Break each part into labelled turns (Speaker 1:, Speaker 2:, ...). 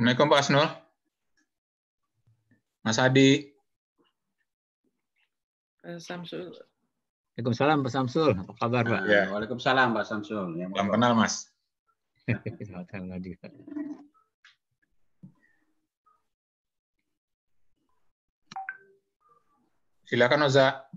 Speaker 1: Assalamualaikum Pak Asnul.
Speaker 2: Mas Adi.
Speaker 3: Eh, Samsul.
Speaker 2: Waalaikumsalam Pak Samsul. Apa kabar Pak? Ya.
Speaker 3: Waalaikumsalam Pak Samsul. Yang Belum kenal Mas.
Speaker 4: Silakan Oza.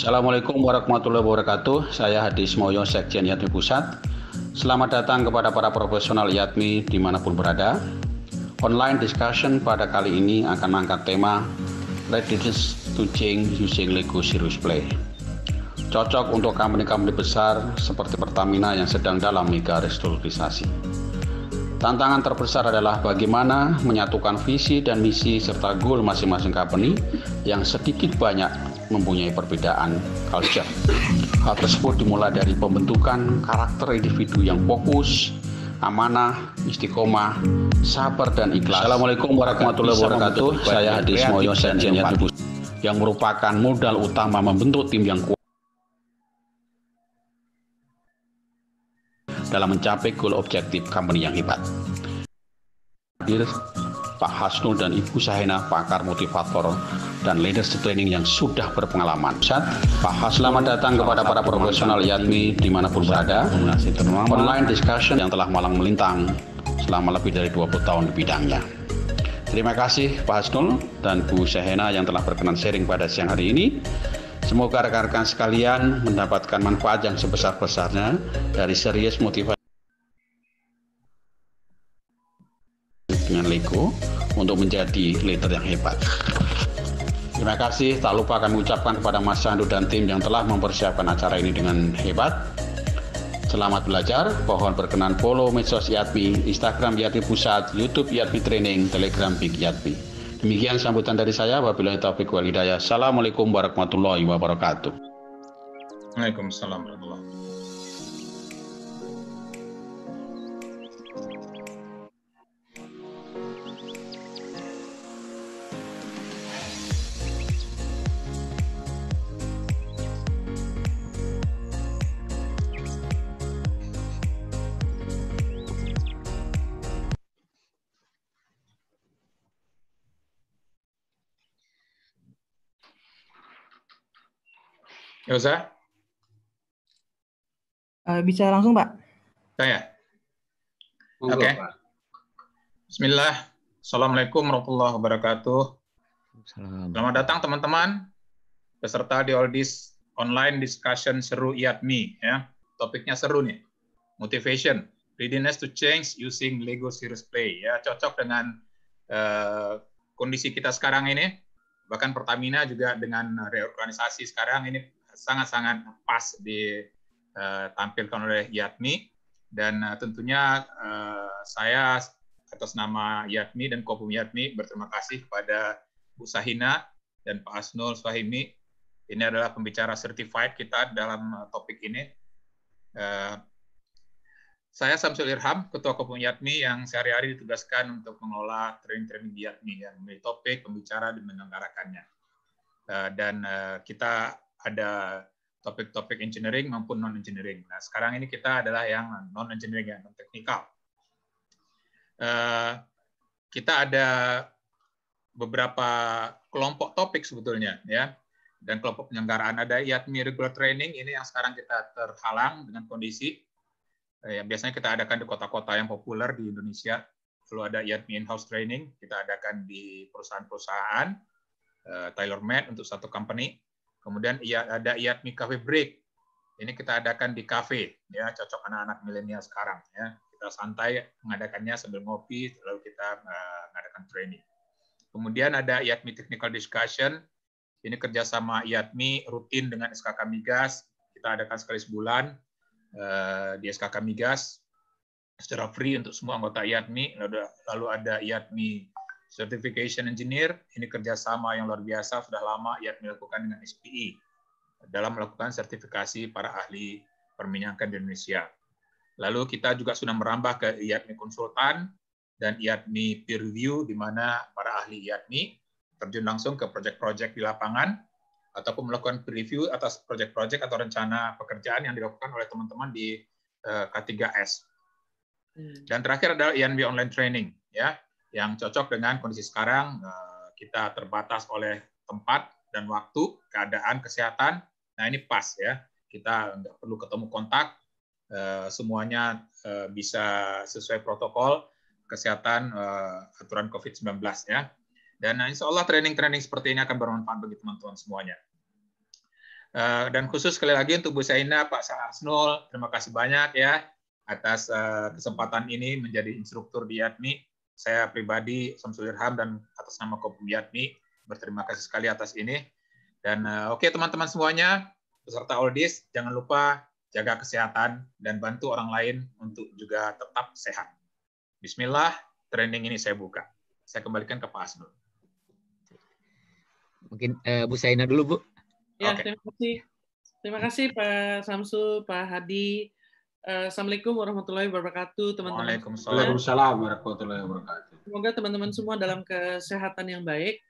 Speaker 3: Assalamualaikum warahmatullahi wabarakatuh. Saya Hadis Moyo, Sekjen Yatmi Pusat. Selamat datang kepada para profesional Yatmi dimanapun berada. Online discussion pada kali ini akan mengangkat tema Readiness to Change Using Lego Serious Play. Cocok untuk company-company besar seperti Pertamina yang sedang dalam mega restrukturisasi. Tantangan terbesar adalah bagaimana menyatukan visi dan misi serta goal masing-masing company yang sedikit banyak mempunyai perbedaan culture. Hal tersebut dimulai dari pembentukan karakter individu yang fokus, amanah, istiqomah, sabar dan ikhlas. Assalamualaikum warahmatullahi wabarakatuh. Saya Hadi Moyo Senjen yang, yang merupakan modal utama membentuk tim yang kuat. dalam mencapai goal objektif company yang hebat. Hadir Pak Hasnul dan Ibu Sahena, pakar motivator dan leadership planning yang sudah berpengalaman. Pak selamat datang kepada para profesional yatmi dimanapun berada, online discussion yang telah malang melintang selama lebih dari 20 tahun di bidangnya. Terima kasih Pak Hasnul dan Bu Sehena yang telah berkenan sharing pada siang hari ini. Semoga rekan-rekan sekalian mendapatkan manfaat yang sebesar-besarnya dari serius motivasi dengan Lego untuk menjadi leader yang hebat. Terima kasih, tak lupa kami ucapkan kepada Mas Sandu dan tim yang telah mempersiapkan acara ini dengan hebat. Selamat belajar, pohon berkenan follow medsos Yatmi, Instagram Yatmi Pusat, Youtube Yatmi Training, Telegram Big Yatmi. Demikian sambutan dari saya, wabillahi taufiq wal Assalamualaikum warahmatullahi wabarakatuh.
Speaker 4: Waalaikumsalam warahmatullahi wabarakatuh.
Speaker 1: Yosa? Uh, eh, bisa langsung, Pak.
Speaker 4: Saya? Oke. Okay. Bismillah. Assalamualaikum warahmatullahi wabarakatuh. Salam. Selamat datang teman-teman peserta di all this Online Discussion Seru IATMI. Ya. Topiknya seru nih. Motivation. Readiness to change using Lego Series Play. Ya, cocok dengan uh, kondisi kita sekarang ini. Bahkan Pertamina juga dengan reorganisasi sekarang ini sangat-sangat pas ditampilkan eh, oleh Yatmi dan eh, tentunya eh, saya atas nama Yatmi dan Kopum Yatmi berterima kasih kepada Bu Sahina dan Pak Asnul Sahimi. Ini adalah pembicara certified kita dalam topik ini. saya Samsul Irham, Ketua Kopum Yatmi yang sehari-hari ditugaskan untuk mengelola training-training Yatmi yang memilih topik, pembicara, dan menyelenggarakannya. dan kita ada topik-topik engineering maupun non-engineering. Nah, sekarang ini kita adalah yang non-engineering, yang non-teknikal. Uh, eh, kita ada beberapa kelompok topik sebetulnya, ya. Dan kelompok penyelenggaraan ada IATMI Regular Training, ini yang sekarang kita terhalang dengan kondisi. Eh, yang biasanya kita adakan di kota-kota yang populer di Indonesia. Lalu ada IATMI In-House Training, kita adakan di perusahaan-perusahaan, uh, eh, tailor-made untuk satu company Kemudian iya, ada IATMI Cafe Break. Ini kita adakan di kafe, ya cocok anak-anak milenial sekarang. Ya. Kita santai mengadakannya sambil ngopi, lalu kita eh, mengadakan training. Kemudian ada IATMI Technical Discussion. Ini kerjasama IATMI rutin dengan SKK Migas. Kita adakan sekali sebulan eh, di SKK Migas secara free untuk semua anggota IATMI. lalu ada IATMI Certification Engineer, ini kerjasama yang luar biasa sudah lama IAT melakukan dengan SPI e, dalam melakukan sertifikasi para ahli perminyakan di Indonesia. Lalu kita juga sudah merambah ke IATMI Konsultan dan IATMI Peer Review, di mana para ahli IATMI terjun langsung ke proyek-proyek di lapangan ataupun melakukan peer review atas proyek-proyek atau rencana pekerjaan yang dilakukan oleh teman-teman di eh, K3S. Hmm. Dan terakhir adalah IANB Online Training. ya yang cocok dengan kondisi sekarang. Eh, kita terbatas oleh tempat dan waktu, keadaan, kesehatan. Nah ini pas ya, kita nggak perlu ketemu kontak, eh, semuanya eh, bisa sesuai protokol kesehatan aturan COVID-19 ya. Dan nah, insya Allah training-training seperti ini akan bermanfaat bagi teman-teman semuanya. Dan khusus sekali lagi untuk Bu Saina, Pak Sa'asnul, terima kasih banyak ya atas kesempatan ini menjadi instruktur di ADMI saya pribadi Samsul Irham dan atas nama Kopum berterima kasih sekali atas ini. Dan uh, oke okay, teman-teman semuanya, peserta Oldis, jangan lupa jaga kesehatan dan bantu orang lain untuk juga tetap sehat. Bismillah, training ini saya buka. Saya kembalikan ke Pak Asnul.
Speaker 2: Mungkin uh, Bu Saina dulu, Bu.
Speaker 5: Ya, okay. terima kasih. Terima kasih Pak Samsul, Pak Hadi, Eh, Assalamualaikum warahmatullahi wabarakatuh, teman-teman.
Speaker 4: Waalaikumsalam warahmatullahi wabarakatuh.
Speaker 5: Semoga teman-teman semua dalam kesehatan yang baik.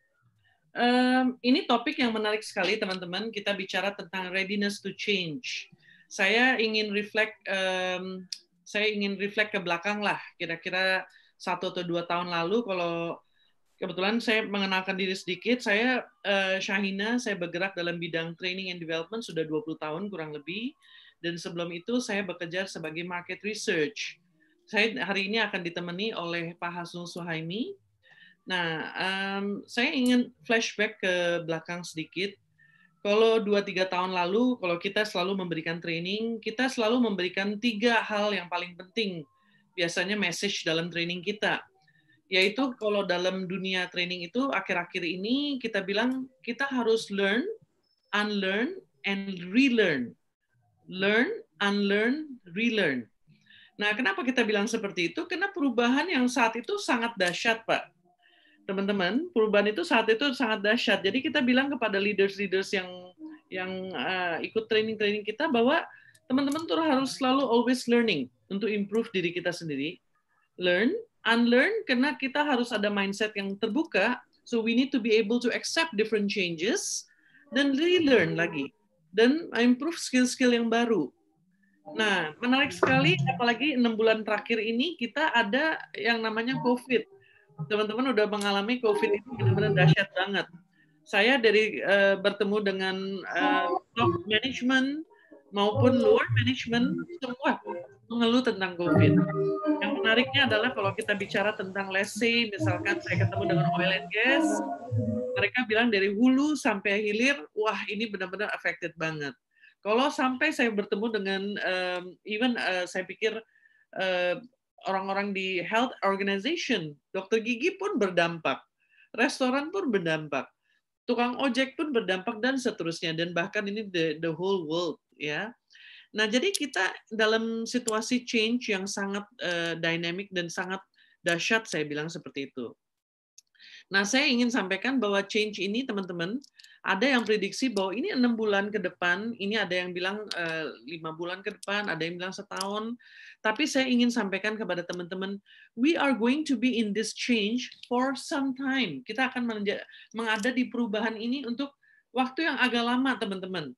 Speaker 5: Um, ini topik yang menarik sekali, teman-teman. Kita bicara tentang readiness to change. Saya ingin reflect, um, saya ingin reflect ke belakang lah, kira-kira satu atau dua tahun lalu. Kalau kebetulan saya mengenalkan diri sedikit, saya uh, eh, Syahina, saya bergerak dalam bidang training and development sudah 20 tahun kurang lebih dan sebelum itu saya bekerja sebagai market research. Saya hari ini akan ditemani oleh Pak Hasnul Suhaimi. Nah, um, saya ingin flashback ke belakang sedikit. Kalau 2 tiga tahun lalu, kalau kita selalu memberikan training, kita selalu memberikan tiga hal yang paling penting. Biasanya message dalam training kita. Yaitu kalau dalam dunia training itu, akhir-akhir ini kita bilang kita harus learn, unlearn, and relearn learn, unlearn, relearn. Nah, kenapa kita bilang seperti itu? Karena perubahan yang saat itu sangat dahsyat, Pak. Teman-teman, perubahan itu saat itu sangat dahsyat. Jadi kita bilang kepada leaders-leaders yang yang uh, ikut training-training kita bahwa teman-teman tuh harus selalu always learning untuk improve diri kita sendiri. Learn, unlearn, karena kita harus ada mindset yang terbuka. So we need to be able to accept different changes, dan relearn lagi dan improve skill-skill yang baru. Nah, menarik sekali, apalagi enam bulan terakhir ini kita ada yang namanya COVID. Teman-teman udah mengalami COVID ini benar-benar dahsyat banget. Saya dari uh, bertemu dengan uh, top management maupun lower management semua mengeluh tentang COVID. Yang menariknya adalah kalau kita bicara tentang let's misalkan saya ketemu dengan oil and gas, mereka bilang dari hulu sampai hilir, wah ini benar-benar affected banget. Kalau sampai saya bertemu dengan, um, even uh, saya pikir orang eh, orang-orang di health organization, dokter gigi pun berdampak, restoran pun berdampak, tukang ojek pun berdampak dan seterusnya dan bahkan ini the, the whole world ya. Nah, jadi kita dalam situasi change yang sangat uh, dynamic dan sangat dahsyat, saya bilang seperti itu. Nah, saya ingin sampaikan bahwa change ini, teman-teman, ada yang prediksi bahwa ini enam bulan ke depan, ini ada yang bilang eh, lima uh, bulan ke depan, ada yang bilang setahun. Tapi saya ingin sampaikan kepada teman-teman, we are going to be in this change for some time. Kita akan mengada di perubahan ini untuk waktu yang agak lama, teman-teman.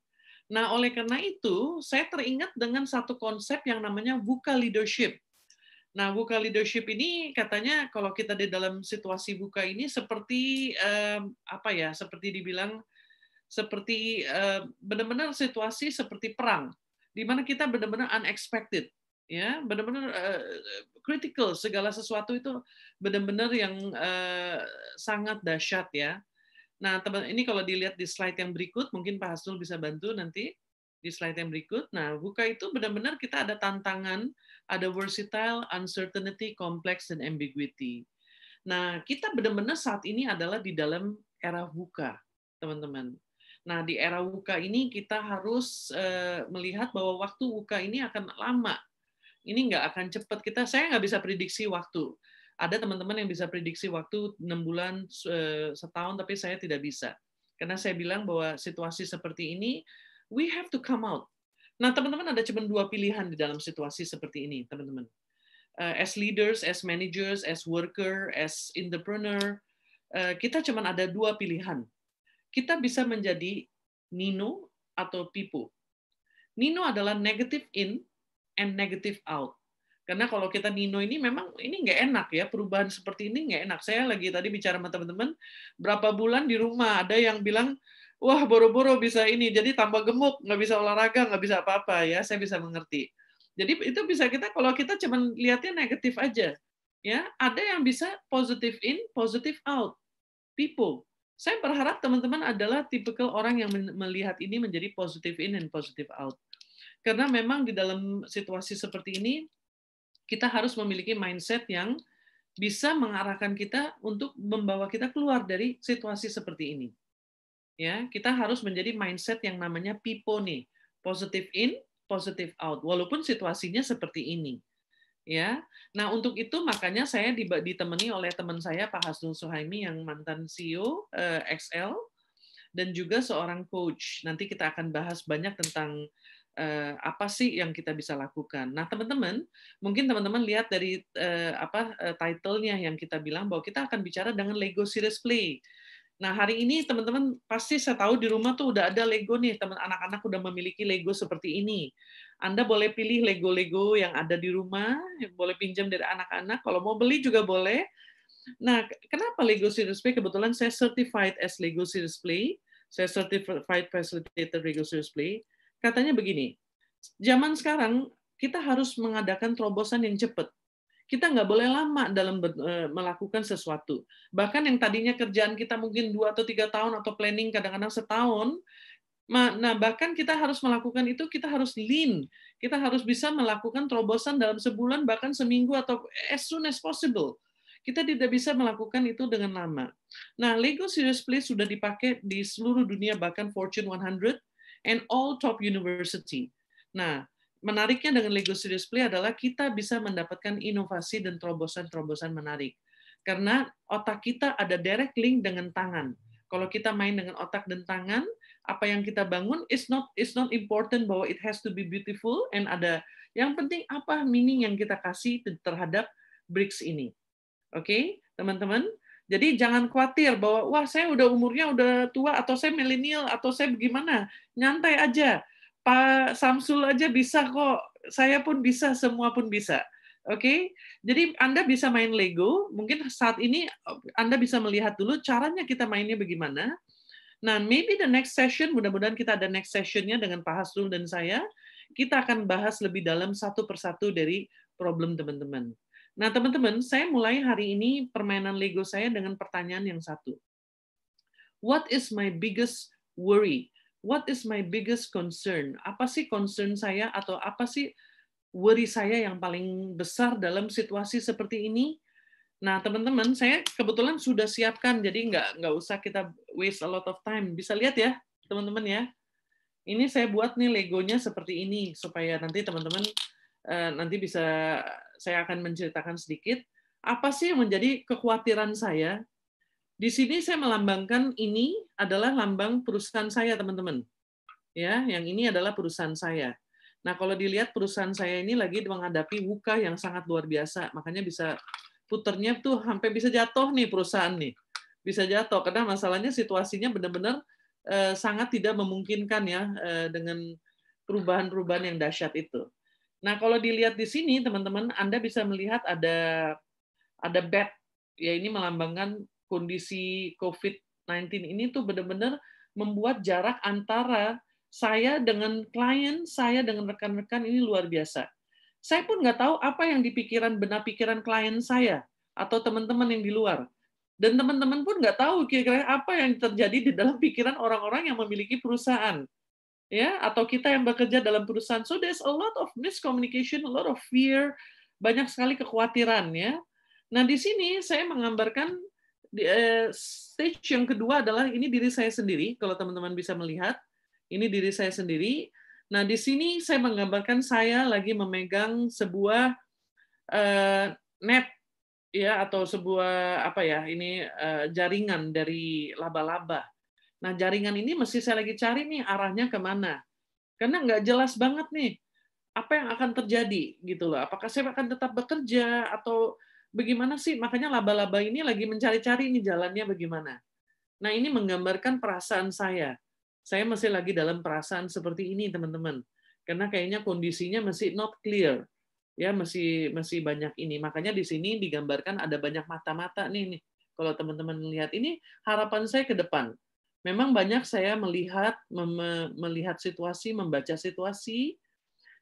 Speaker 5: Nah, oleh karena itu, saya teringat dengan satu konsep yang namanya buka leadership. Nah, buka leadership ini katanya kalau kita di dalam situasi buka ini seperti eh, apa ya? Seperti dibilang seperti eh, benar-benar situasi seperti perang di mana kita benar-benar unexpected ya benar-benar eh, critical segala sesuatu itu benar-benar yang eh, sangat dahsyat ya Nah, teman ini kalau dilihat di slide yang berikut, mungkin Pak Hasnul bisa bantu nanti di slide yang berikut. Nah, buka itu benar-benar kita ada tantangan, ada versatile, uncertainty, complex, dan ambiguity. Nah, kita benar-benar saat ini adalah di dalam era buka, teman-teman. Nah, di era buka ini kita harus uh, melihat bahwa waktu buka ini akan lama. Ini nggak akan cepat. Kita saya nggak bisa prediksi waktu. Ada teman-teman yang bisa prediksi waktu 6 bulan, setahun, tapi saya tidak bisa. Karena saya bilang bahwa situasi seperti ini, we have to come out. Nah, teman-teman ada cuma dua pilihan di dalam situasi seperti ini, teman-teman. Eh, as leaders, as managers, as worker, as entrepreneur, eh, kita cuma ada dua pilihan. Kita bisa menjadi Nino atau Pipo. Nino adalah negative in and negative out. Karena kalau kita nino ini memang ini nggak enak ya perubahan seperti ini nggak enak. Saya lagi tadi bicara sama teman-teman berapa bulan di rumah ada yang bilang wah boro-boro bisa ini jadi tambah gemuk nggak bisa olahraga nggak bisa apa-apa ya saya bisa mengerti. Jadi itu bisa kita kalau kita cuma lihatnya negatif aja ya ada yang bisa positive in positive out people. Saya berharap teman-teman adalah tipikal orang yang melihat ini menjadi positive in dan positive out. Karena memang di dalam situasi seperti ini, kita harus memiliki mindset yang bisa mengarahkan kita untuk membawa kita keluar dari situasi seperti ini. Ya, kita harus menjadi mindset yang namanya PIPO nih, positive in, positive out. Walaupun situasinya seperti ini. Ya. Nah, untuk itu makanya saya ditemani oleh teman saya Pak Hasnul Suhaimi yang mantan CEO eh, XL dan juga seorang coach. Nanti kita akan bahas banyak tentang Eh, apa sih yang kita bisa lakukan. Nah, teman-teman, mungkin teman-teman lihat dari eh, apa eh, title-nya yang kita bilang bahwa kita akan bicara dengan Lego Series Play. Nah, hari ini teman-teman pasti saya tahu di rumah tuh udah ada Lego nih, teman anak-anak udah memiliki Lego seperti ini. Anda boleh pilih Lego-Lego yang ada di rumah, boleh pinjam dari anak-anak, kalau mau beli juga boleh. Nah, kenapa Lego Series Play? Kebetulan saya certified as Lego Series Play. Saya certified facilitator Lego Series Play katanya begini, zaman sekarang kita harus mengadakan terobosan yang cepat. Kita nggak boleh lama dalam e, melakukan sesuatu. Bahkan yang tadinya kerjaan kita mungkin dua atau tiga tahun atau planning kadang-kadang setahun, nah bahkan kita harus melakukan itu kita harus lean, kita harus bisa melakukan terobosan dalam sebulan bahkan seminggu atau as soon as possible. Kita tidak bisa melakukan itu dengan lama. Nah, Lego Serious Play sudah dipakai di seluruh dunia bahkan Fortune 100 and all top university. Nah, menariknya dengan Lego Studio Play adalah kita bisa mendapatkan inovasi dan terobosan-terobosan menarik. Karena otak kita ada direct link dengan tangan. Kalau kita main dengan otak dan tangan, apa yang kita bangun is not is not important bahwa it has to be beautiful and ada yang penting apa meaning yang kita kasih terhadap bricks ini. Oke, okay? teman-teman. Jadi jangan khawatir bahwa wah saya udah umurnya udah tua atau saya milenial atau saya gimana. Nyantai aja. Pak Samsul aja bisa kok. Saya pun bisa, semua pun bisa. Oke. Okay? Jadi Anda bisa main Lego, mungkin saat ini eh, Anda bisa melihat dulu caranya kita mainnya bagaimana. Nah, maybe the next session, mudah-mudahan kita ada next sessionnya dengan Pak Hasrul dan saya, kita akan bahas lebih dalam satu persatu dari problem teman-teman. Nah, teman-teman, saya mulai hari ini permainan Lego saya dengan pertanyaan yang satu. What is my biggest worry? What is my biggest concern? Apa sih concern saya atau apa sih worry saya yang paling besar dalam situasi seperti ini? Nah, teman-teman, saya kebetulan sudah siapkan, jadi nggak nggak usah kita waste a lot of time. Bisa lihat ya, teman-teman ya. Ini saya buat nih Legonya seperti ini supaya nanti teman-teman Eh, nanti bisa saya akan menceritakan sedikit apa sih yang menjadi kekhawatiran saya. Di sini saya melambangkan ini adalah lambang perusahaan saya, teman-teman. Ya, yang ini adalah perusahaan saya. Nah, kalau dilihat perusahaan saya ini lagi menghadapi wuka yang sangat luar biasa, makanya bisa puternya tuh sampai bisa jatuh nih perusahaan nih. Bisa jatuh karena masalahnya situasinya benar-benar eh, sangat tidak memungkinkan ya eh, dengan perubahan-perubahan yang dahsyat itu. Nah, kalau dilihat di sini, teman-teman, Anda bisa melihat ada ada bed. Ya, ini melambangkan kondisi COVID-19 ini tuh benar-benar membuat jarak antara saya dengan klien, saya dengan rekan-rekan ini luar biasa. Saya pun nggak tahu apa yang dipikiran benar pikiran klien saya atau teman-teman yang di luar. Dan teman-teman pun nggak tahu kira-kira apa yang terjadi di dalam pikiran orang-orang yang memiliki perusahaan ya atau kita yang bekerja dalam perusahaan so there's a lot of miscommunication a lot of fear banyak sekali kekhawatiran ya nah di sini saya menggambarkan eh, stage yang kedua adalah ini diri saya sendiri kalau teman-teman bisa melihat ini diri saya sendiri nah di sini saya menggambarkan saya lagi memegang sebuah uh, net ya atau sebuah apa ya ini uh, jaringan dari laba-laba Nah, jaringan ini mesti saya lagi cari nih arahnya kemana. Karena nggak jelas banget nih apa yang akan terjadi gitu loh. Apakah saya akan tetap bekerja atau bagaimana sih? Makanya laba-laba ini lagi mencari-cari nih jalannya bagaimana. Nah, ini menggambarkan perasaan saya. Saya masih lagi dalam perasaan seperti ini, teman-teman. Karena kayaknya kondisinya masih not clear. Ya, masih masih banyak ini. Makanya di sini digambarkan ada banyak mata-mata nih nih. Kalau teman-teman lihat ini harapan saya ke depan memang banyak saya melihat mem- melihat situasi, membaca situasi,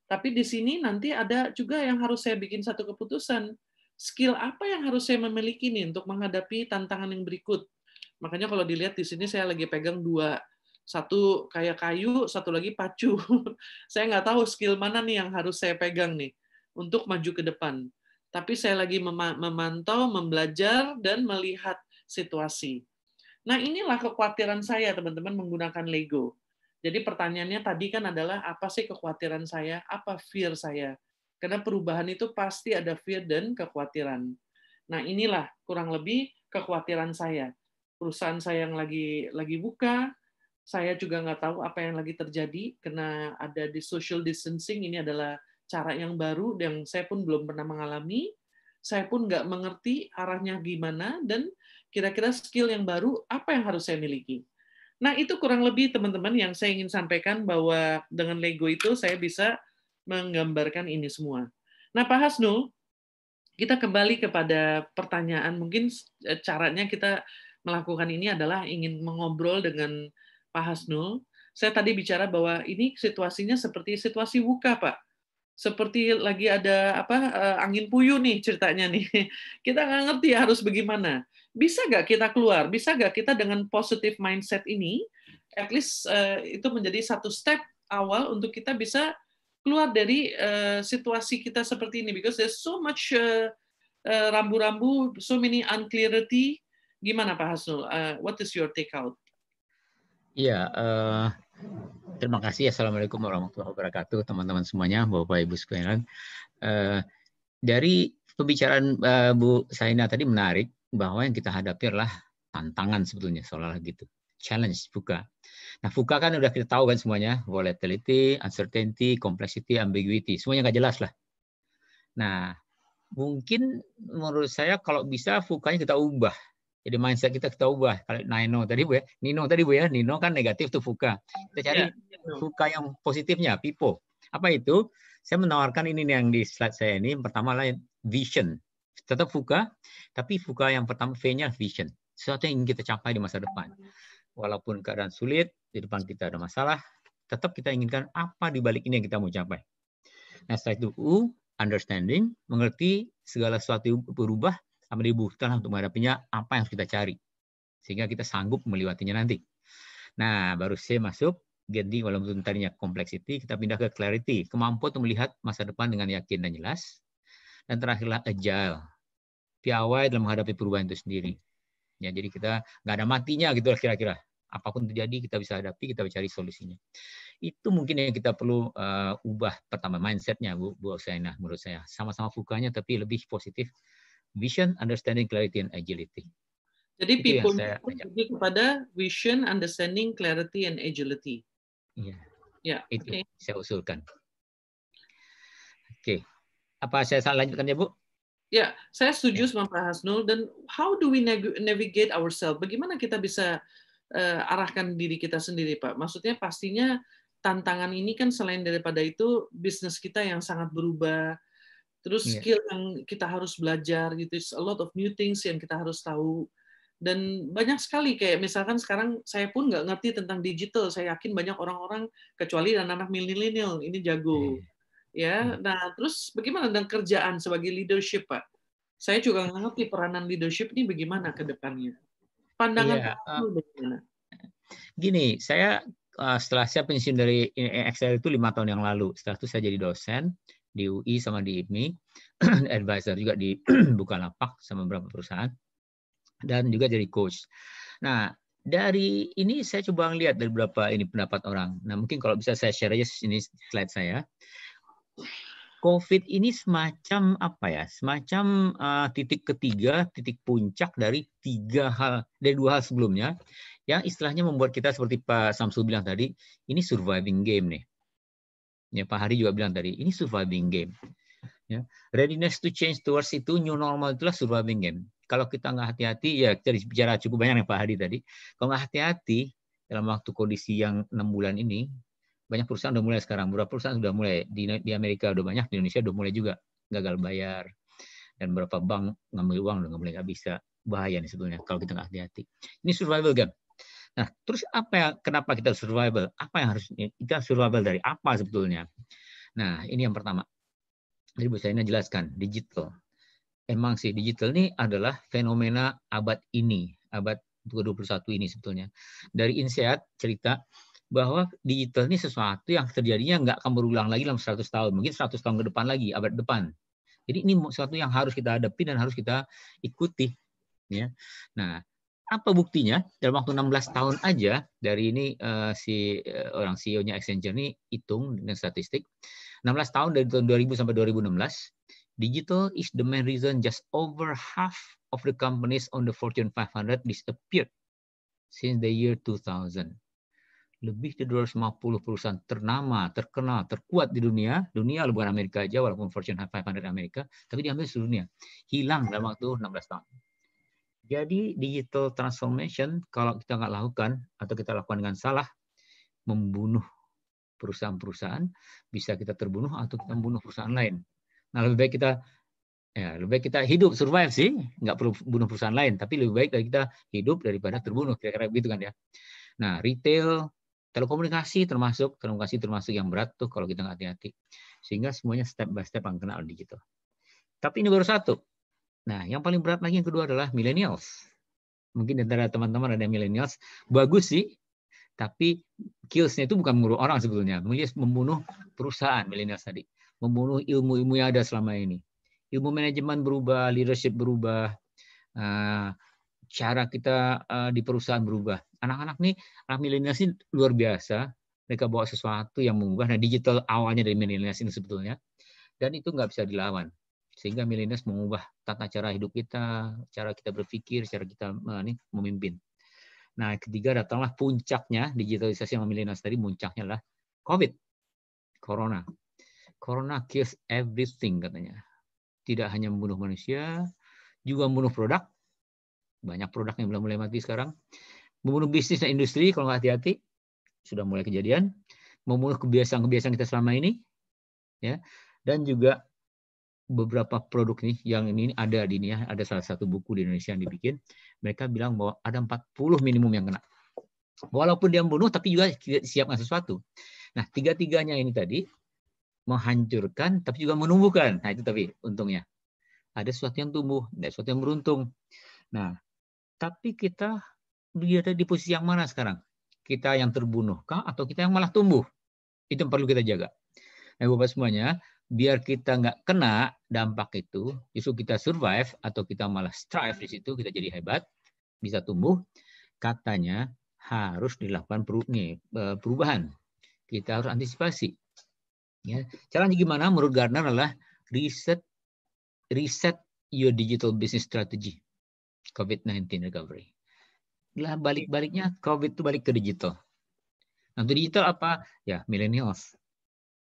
Speaker 5: tapi di sini nanti ada juga yang harus saya bikin satu keputusan. Skill apa yang harus saya memiliki nih untuk menghadapi tantangan yang berikut? Makanya kalau dilihat di sini saya lagi pegang dua. Satu kayak kayu, satu lagi pacu. saya nggak tahu skill mana nih yang harus saya pegang nih untuk maju ke depan. Tapi saya lagi memantau, membelajar, dan melihat situasi. Nah, inilah kekhawatiran saya, teman-teman, menggunakan Lego. Jadi pertanyaannya tadi kan adalah apa sih kekhawatiran saya, apa fear saya? Karena perubahan itu pasti ada fear dan kekhawatiran. Nah, inilah kurang lebih kekhawatiran saya. Perusahaan saya yang lagi lagi buka, saya juga nggak tahu apa yang lagi terjadi karena ada di social distancing ini adalah cara yang baru yang saya pun belum pernah mengalami. Saya pun nggak mengerti arahnya gimana dan kira-kira skill yang baru apa yang harus saya miliki. Nah, itu kurang lebih teman-teman yang saya ingin sampaikan bahwa dengan Lego itu saya bisa menggambarkan ini semua. Nah, Pak Hasnul, kita kembali kepada pertanyaan. Mungkin eh, caranya kita melakukan ini adalah ingin mengobrol dengan Pak Hasnul. Saya tadi bicara bahwa ini situasinya seperti situasi wuka, Pak. Seperti lagi ada apa eh, angin puyuh nih ceritanya nih. Kita nggak ngerti harus bagaimana bisa nggak kita keluar? Bisa nggak kita dengan positive mindset ini, at least uh, itu menjadi satu step awal untuk kita bisa keluar dari uh, situasi kita seperti ini, because there's so much uh, uh, rambu-rambu, so many unclarity. Gimana Pak Hasnul? Uh, what is your take out?
Speaker 2: Iya, uh, terima kasih. Assalamualaikum warahmatullahi wabarakatuh, teman-teman semuanya, Bapak Ibu sekalian. Uh, dari pembicaraan uh, Bu Saina tadi menarik bahwa yang kita hadapi adalah tantangan sebetulnya seolah-olah gitu challenge buka. Nah buka kan udah kita tahu kan semuanya volatility, uncertainty, complexity, ambiguity semuanya nggak jelas lah. Nah mungkin menurut saya kalau bisa fukanya kita ubah. Jadi mindset kita kita ubah. Kalau Nino tadi bu ya, Nino tadi bu ya, Nino kan negatif tuh fuka. Kita cari yeah. fuka yang positifnya, pipo. Apa itu? Saya menawarkan ini nih yang di slide saya ini. Pertama lain vision tetap fuga tapi fuga yang pertama V-nya vision, sesuatu yang ingin kita capai di masa depan. Walaupun keadaan sulit, di depan kita ada masalah, tetap kita inginkan apa di balik ini yang kita mau capai. Nah, setelah itu U, understanding, mengerti segala sesuatu berubah sama dibutuhkan untuk menghadapinya apa yang harus kita cari. Sehingga kita sanggup melewatinya nanti. Nah, baru C masuk, jadi walaupun tadinya complexity, kita pindah ke clarity, kemampuan untuk melihat masa depan dengan yakin dan jelas, dan terakhirlah agile. Piawai dalam menghadapi perubahan itu sendiri. Ya, jadi kita nggak ada matinya gitu kira-kira. Apapun terjadi kita bisa hadapi, kita cari solusinya. Itu mungkin yang kita perlu uh, ubah pertama mindsetnya Bu, Bu Osainah menurut saya. Sama-sama fukanya tapi lebih positif. Vision, understanding, clarity, and agility.
Speaker 5: Jadi itu people saya lebih kepada vision, understanding, clarity, and agility. Iya. Ya, itu okay.
Speaker 2: saya usulkan. Oke. Okay. Apa saya lanjutkan ya, Bu?
Speaker 5: Ya, saya setuju ya. sama Pak Hasnul. Dan how do we navigate ourselves? Bagaimana kita bisa uh, arahkan diri kita sendiri, Pak? Maksudnya pastinya tantangan ini kan selain daripada itu bisnis kita yang sangat berubah, terus yeah. skill yang kita harus belajar gitu, It's a lot of new things yang kita harus tahu. Dan banyak sekali kayak misalkan sekarang saya pun nggak ngerti tentang digital. Saya yakin banyak orang-orang kecuali anak-anak milenial ini jago. Yeah ya. Hmm. Nah, terus bagaimana tentang kerjaan sebagai leadership, Pak? Saya juga ngerti peranan leadership ini bagaimana ke depannya. Pandangan yeah. Iya, itu bagaimana?
Speaker 2: Gini, saya eh, setelah saya pensiun dari eh, eh, Excel itu lima tahun yang lalu. Setelah itu saya jadi dosen di UI sama di IPMI, advisor juga di Bukalapak sama beberapa perusahaan, dan juga jadi coach. Nah, dari ini saya coba lihat dari beberapa ini pendapat orang. Nah, mungkin kalau bisa saya share aja ini slide saya. COVID ini semacam apa ya? Semacam uh, titik ketiga, titik puncak dari tiga hal dari dua hal sebelumnya yang istilahnya membuat kita seperti Pak Samsul bilang tadi, ini surviving game nih. Ya Pak Hari juga bilang tadi, ini surviving game. Ya, readiness to change towards itu new normal itulah surviving game. Kalau kita nggak hati-hati ya kita bicara cukup banyak nih Pak Hari tadi. Kalau nggak hati-hati dalam waktu kondisi yang enam bulan ini banyak perusahaan udah mulai sekarang beberapa perusahaan sudah mulai di, di Amerika udah banyak di Indonesia udah mulai juga gagal bayar dan beberapa bank ngambil uang udah nggak nggak bisa bahaya nih sebetulnya kalau kita nggak hati-hati ini survival game nah terus apa yang kenapa kita survival apa yang harus kita survival dari apa sebetulnya nah ini yang pertama jadi saya Saina jelaskan digital emang sih digital ini adalah fenomena abad ini abad 21 ini sebetulnya dari INSEAD cerita bahwa digital ini sesuatu yang terjadinya nggak akan berulang lagi dalam 100 tahun, mungkin 100 tahun ke depan lagi, abad depan. Jadi ini sesuatu yang harus kita hadapi dan harus kita ikuti. Ya. Nah, apa buktinya? Dalam waktu 16 tahun aja dari ini uh, si uh, orang CEO-nya Accenture ini hitung dengan statistik. 16 tahun dari tahun 2000 sampai 2016, digital is the main reason just over half of the companies on the Fortune 500 disappeared since the year 2000 lebih dari 250 perusahaan ternama, terkenal, terkuat di dunia, dunia bukan Amerika aja walaupun Fortune 500 Amerika, tapi diambil seluruh dunia. Hilang dalam waktu 16 tahun. Jadi digital transformation kalau kita nggak lakukan atau kita lakukan dengan salah, membunuh perusahaan-perusahaan, bisa kita terbunuh atau kita membunuh perusahaan lain. Nah lebih baik kita ya lebih baik kita hidup survive sih, nggak perlu bunuh perusahaan lain, tapi lebih baik kita hidup daripada terbunuh kira-kira begitu kan ya. Nah retail telekomunikasi termasuk telekomunikasi termasuk yang berat tuh kalau kita nggak hati-hati sehingga semuanya step by step akan kenal digital tapi ini baru satu nah yang paling berat lagi yang kedua adalah millennials mungkin antara teman-teman ada millennials bagus sih tapi killsnya itu bukan membunuh orang sebetulnya membunuh perusahaan millennials tadi membunuh ilmu-ilmu yang ada selama ini ilmu manajemen berubah leadership berubah uh, cara kita uh, di perusahaan berubah. Anak-anak nih, anak milenial sih luar biasa. Mereka bawa sesuatu yang mengubah. Nah, digital awalnya dari milenial ini sebetulnya. Dan itu nggak bisa dilawan. Sehingga milenial mengubah tata cara hidup kita, cara kita berpikir, cara kita uh, nih, memimpin. Nah, ketiga datanglah puncaknya digitalisasi yang milenial tadi puncaknya adalah COVID, Corona. Corona kills everything katanya. Tidak hanya membunuh manusia, juga membunuh produk, banyak produk yang mulai mulai mati sekarang. Membunuh bisnis dan industri kalau nggak hati-hati sudah mulai kejadian. Membunuh kebiasaan-kebiasaan kita selama ini, ya. Dan juga beberapa produk nih yang ini ada di ini ya, ada salah satu buku di Indonesia yang dibikin. Mereka bilang bahwa ada 40 minimum yang kena. Walaupun dia membunuh tapi juga siapkan sesuatu. Nah, tiga-tiganya ini tadi menghancurkan tapi juga menumbuhkan. Nah, itu tapi untungnya. Ada sesuatu yang tumbuh, ada sesuatu yang beruntung. Nah, tapi kita berada di posisi yang mana sekarang? Kita yang terbunuh kah atau kita yang malah tumbuh? Itu yang perlu kita jaga. Nah, Bapak semuanya, biar kita nggak kena dampak itu, justru kita survive atau kita malah strive di situ, kita jadi hebat, bisa tumbuh, katanya harus dilakukan e, perubahan. Kita harus antisipasi. Ya, caranya gimana? Menurut Gardner adalah riset riset your digital business strategy. COVID-19 recovery. Lah balik-baliknya COVID itu balik ke digital. Nah, digital apa? Ya, millennials.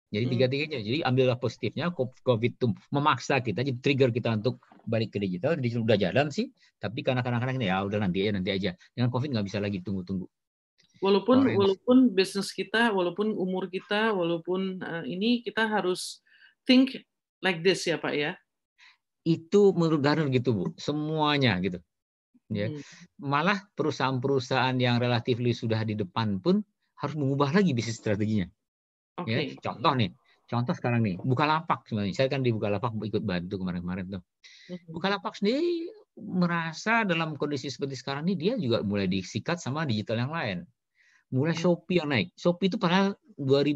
Speaker 2: Jadi hmm. tiga-tiganya. Jadi ambillah positifnya COVID itu memaksa kita, jadi trigger kita untuk balik ke digital. Digital sudah jalan sih, tapi karena kadang-kadang ya udah nanti aja nanti aja. Dengan COVID nggak bisa lagi tunggu-tunggu.
Speaker 5: Walaupun Orang. walaupun bisnis kita, walaupun umur kita, walaupun uh, ini kita harus think like this ya Pak ya
Speaker 2: itu menurut Darnur gitu bu semuanya gitu ya hmm. malah perusahaan-perusahaan yang relatif sudah di depan pun harus mengubah lagi bisnis strateginya okay. ya contoh nih contoh sekarang nih buka lapak sebenarnya saya kan di buka lapak ikut bantu kemarin-kemarin tuh hmm. buka lapak sendiri merasa dalam kondisi seperti sekarang ini dia juga mulai disikat sama digital yang lain mulai ya. shopee yang naik shopee itu padahal 2000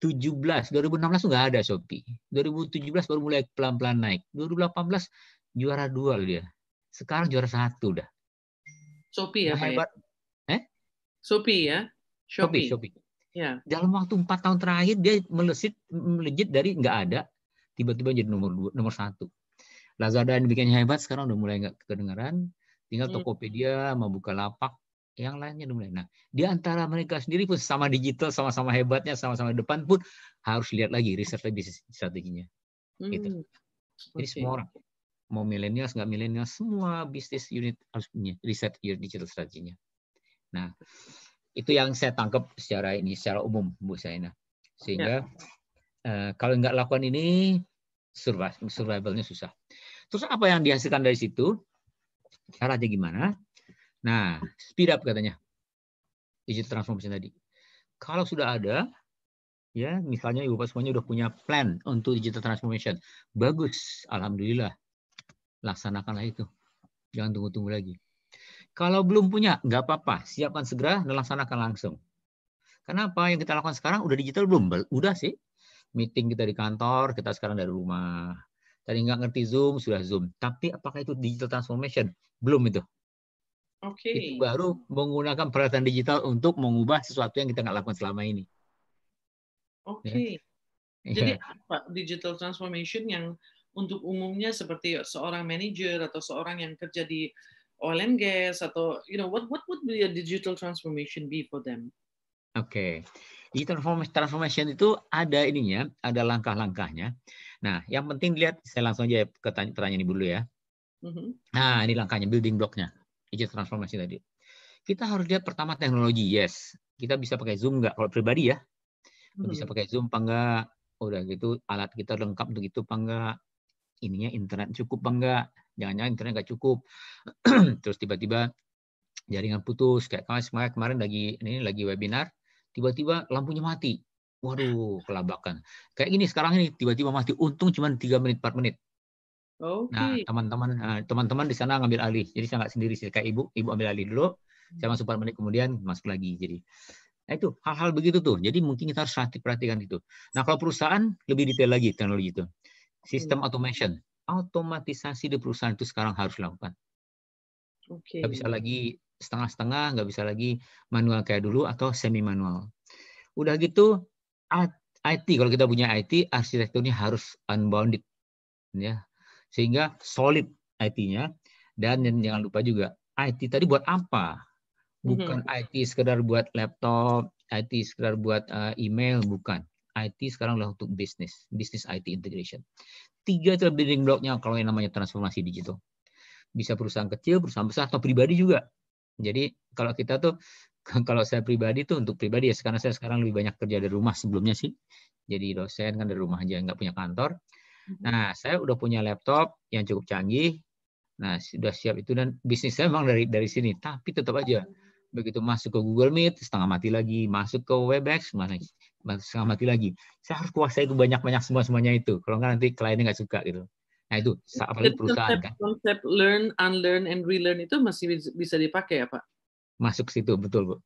Speaker 2: 17, 2016 nggak ada Shopee. 2017 baru mulai pelan-pelan naik. 2018 juara dua dia. Sekarang juara satu dah.
Speaker 5: Shopee ya, ya, hebat. Eh? Shopee ya. Shopee. Shopee. Shopee. Ya. Dalam waktu empat tahun terakhir dia
Speaker 2: melesit melejit dari nggak ada tiba-tiba jadi nomor dua, nomor satu. Lazada yang bikin hebat sekarang udah mulai nggak kedengeran. Tinggal hmm. Tokopedia mau buka lapak yang lainnya dimulai. Nah, di antara mereka sendiri pun sama digital, sama-sama hebatnya, sama-sama depan pun harus lihat lagi riset lebih strateginya. Gitu. Hmm. Gitu. Jadi okay. semua orang mau milenial nggak milenial semua bisnis unit harus punya riset digital strateginya. Nah, itu yang saya tangkap secara ini secara umum Bu Saina. Sehingga ya. uh, kalau nggak lakukan ini survivalnya susah. Terus apa yang dihasilkan dari situ? Caranya gimana? Nah, speed up katanya. Digital transformation tadi. Kalau sudah ada, ya misalnya ibu bapak semuanya udah punya plan untuk digital transformation. Bagus, alhamdulillah. Laksanakanlah itu. Jangan tunggu-tunggu lagi. Kalau belum punya, nggak apa-apa. Siapkan segera dan laksanakan langsung. Kenapa? Yang kita lakukan sekarang udah digital belum? Udah sih. Meeting kita di kantor, kita sekarang dari rumah. Tadi nggak ngerti Zoom, sudah Zoom. Tapi apakah itu digital transformation? Belum itu. Oke. Okay. Itu baru menggunakan peralatan digital untuk mengubah sesuatu yang kita nggak lakukan selama ini.
Speaker 5: Oke. Okay. Ya. Jadi iya. apa digital transformation yang untuk umumnya seperti seorang manager atau seorang yang kerja di oil and gas atau you know what what would be a digital transformation be for them?
Speaker 2: Oke. Okay. transformation, itu ada ininya, ada langkah-langkahnya. Nah, yang penting dilihat saya langsung aja ke pertanyaan ini dulu ya. Mm -hmm. Nah, ini langkahnya building blocknya digital transformasi tadi. Kita harus lihat pertama teknologi, yes. Kita bisa pakai Zoom nggak? Kalau pribadi ya. Hmm. Bisa pakai Zoom apa enggak? Udah gitu alat kita lengkap untuk itu apa enggak? Ininya internet cukup apa enggak? Jangan-jangan internet nggak cukup. Terus tiba-tiba jaringan putus. Kayak kemarin, kemarin lagi ini lagi webinar, tiba-tiba lampunya mati. Waduh, kelabakan. Kayak gini sekarang ini tiba-tiba mati. Untung cuma 3 menit, 4 menit.
Speaker 1: Okay. Nah,
Speaker 2: teman-teman eh, teman-teman di sana ngambil alih. Jadi saya nggak sendiri sih kayak ibu, ibu ambil alih dulu, saya masuk 4 menit kemudian masuk lagi. Jadi nah itu hal-hal begitu tuh. Jadi mungkin kita harus perhatikan itu. Nah, kalau perusahaan lebih detail lagi teknologi itu. Sistem iya. automation, otomatisasi di perusahaan itu sekarang harus dilakukan. Oke. Okay. bisa lagi setengah-setengah, nggak bisa lagi manual kayak dulu atau semi manual. Udah gitu IT kalau kita punya IT arsitekturnya harus unbounded ya sehingga solid IT-nya dan jangan lupa juga IT tadi buat apa? Bukan mm-hmm. IT sekedar buat laptop, IT sekedar buat uh, email, bukan. IT sekarang lah untuk bisnis, bisnis IT integration. Tiga itu building blocknya kalau yang namanya transformasi digital. Bisa perusahaan kecil, perusahaan besar, atau pribadi juga. Jadi kalau kita tuh, kalau saya pribadi tuh untuk pribadi ya, karena saya sekarang lebih banyak kerja dari rumah sebelumnya sih. Jadi dosen kan dari rumah aja, nggak punya kantor. Nah, saya udah punya laptop yang cukup canggih. Nah, sudah siap itu dan bisnis saya memang dari dari sini, tapi tetap aja begitu masuk ke Google Meet setengah mati lagi, masuk ke Webex mana setengah mati lagi. Saya harus kuasai itu banyak-banyak semua semuanya itu. Kalau nggak nanti kliennya nggak suka gitu. Nah itu apalagi perusahaan konsep, kan.
Speaker 5: Konsep learn, unlearn, and relearn itu masih bisa dipakai ya Pak?
Speaker 2: Masuk situ betul Bu.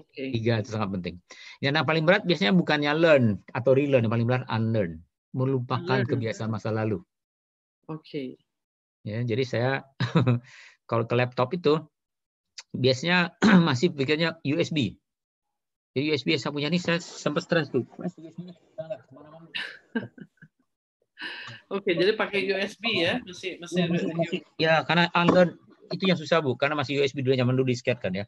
Speaker 2: Okay. Tiga itu sangat penting. Yang, yang paling berat biasanya bukannya learn atau relearn, yang paling berat unlearn melupakan ya, kebiasaan masa lalu. Oke. Okay. Ya, jadi saya kalau ke laptop itu biasanya masih pikirnya USB. Jadi USB yang saya punya ini saya sempat stres tuh.
Speaker 5: Oke, jadi pakai USB ya, masih masih,
Speaker 2: ya karena unlearn itu yang susah bu, karena masih USB dulu zaman dulu disket kan ya.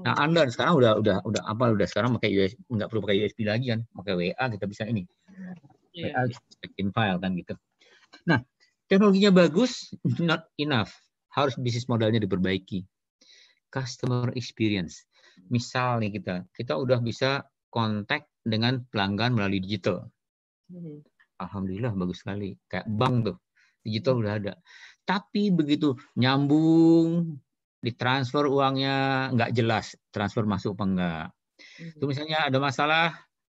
Speaker 2: Nah unlearn sekarang udah udah udah apa udah sekarang pakai USB nggak perlu pakai USB lagi kan, pakai WA kita bisa ini yeah. Iya. in file kan gitu. Nah, teknologinya bagus, not enough. Harus bisnis modalnya diperbaiki. Customer experience. Misalnya kita, kita udah bisa kontak dengan pelanggan melalui digital. Mm -hmm. Alhamdulillah bagus sekali. Kayak bank tuh, digital udah ada. Tapi begitu nyambung, ditransfer uangnya nggak jelas transfer masuk apa enggak. Mm -hmm. Itu misalnya ada masalah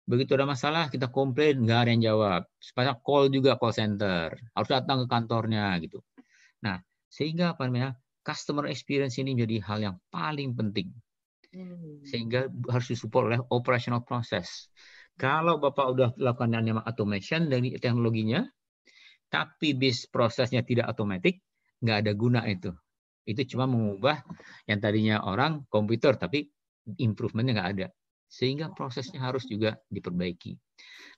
Speaker 2: Begitu ada masalah, kita komplain, nggak ada yang jawab. Supaya call juga call center. Harus datang ke kantornya gitu. Nah, sehingga apa namanya, customer experience ini menjadi hal yang paling penting. Hmm. Sehingga harus disupport oleh operational process. Kalau Bapak udah lakukan yang automation dari teknologinya, tapi bis prosesnya tidak otomatis, nggak ada guna itu. Itu cuma mengubah yang tadinya orang komputer, tapi improvementnya nggak ada sehingga prosesnya harus juga diperbaiki.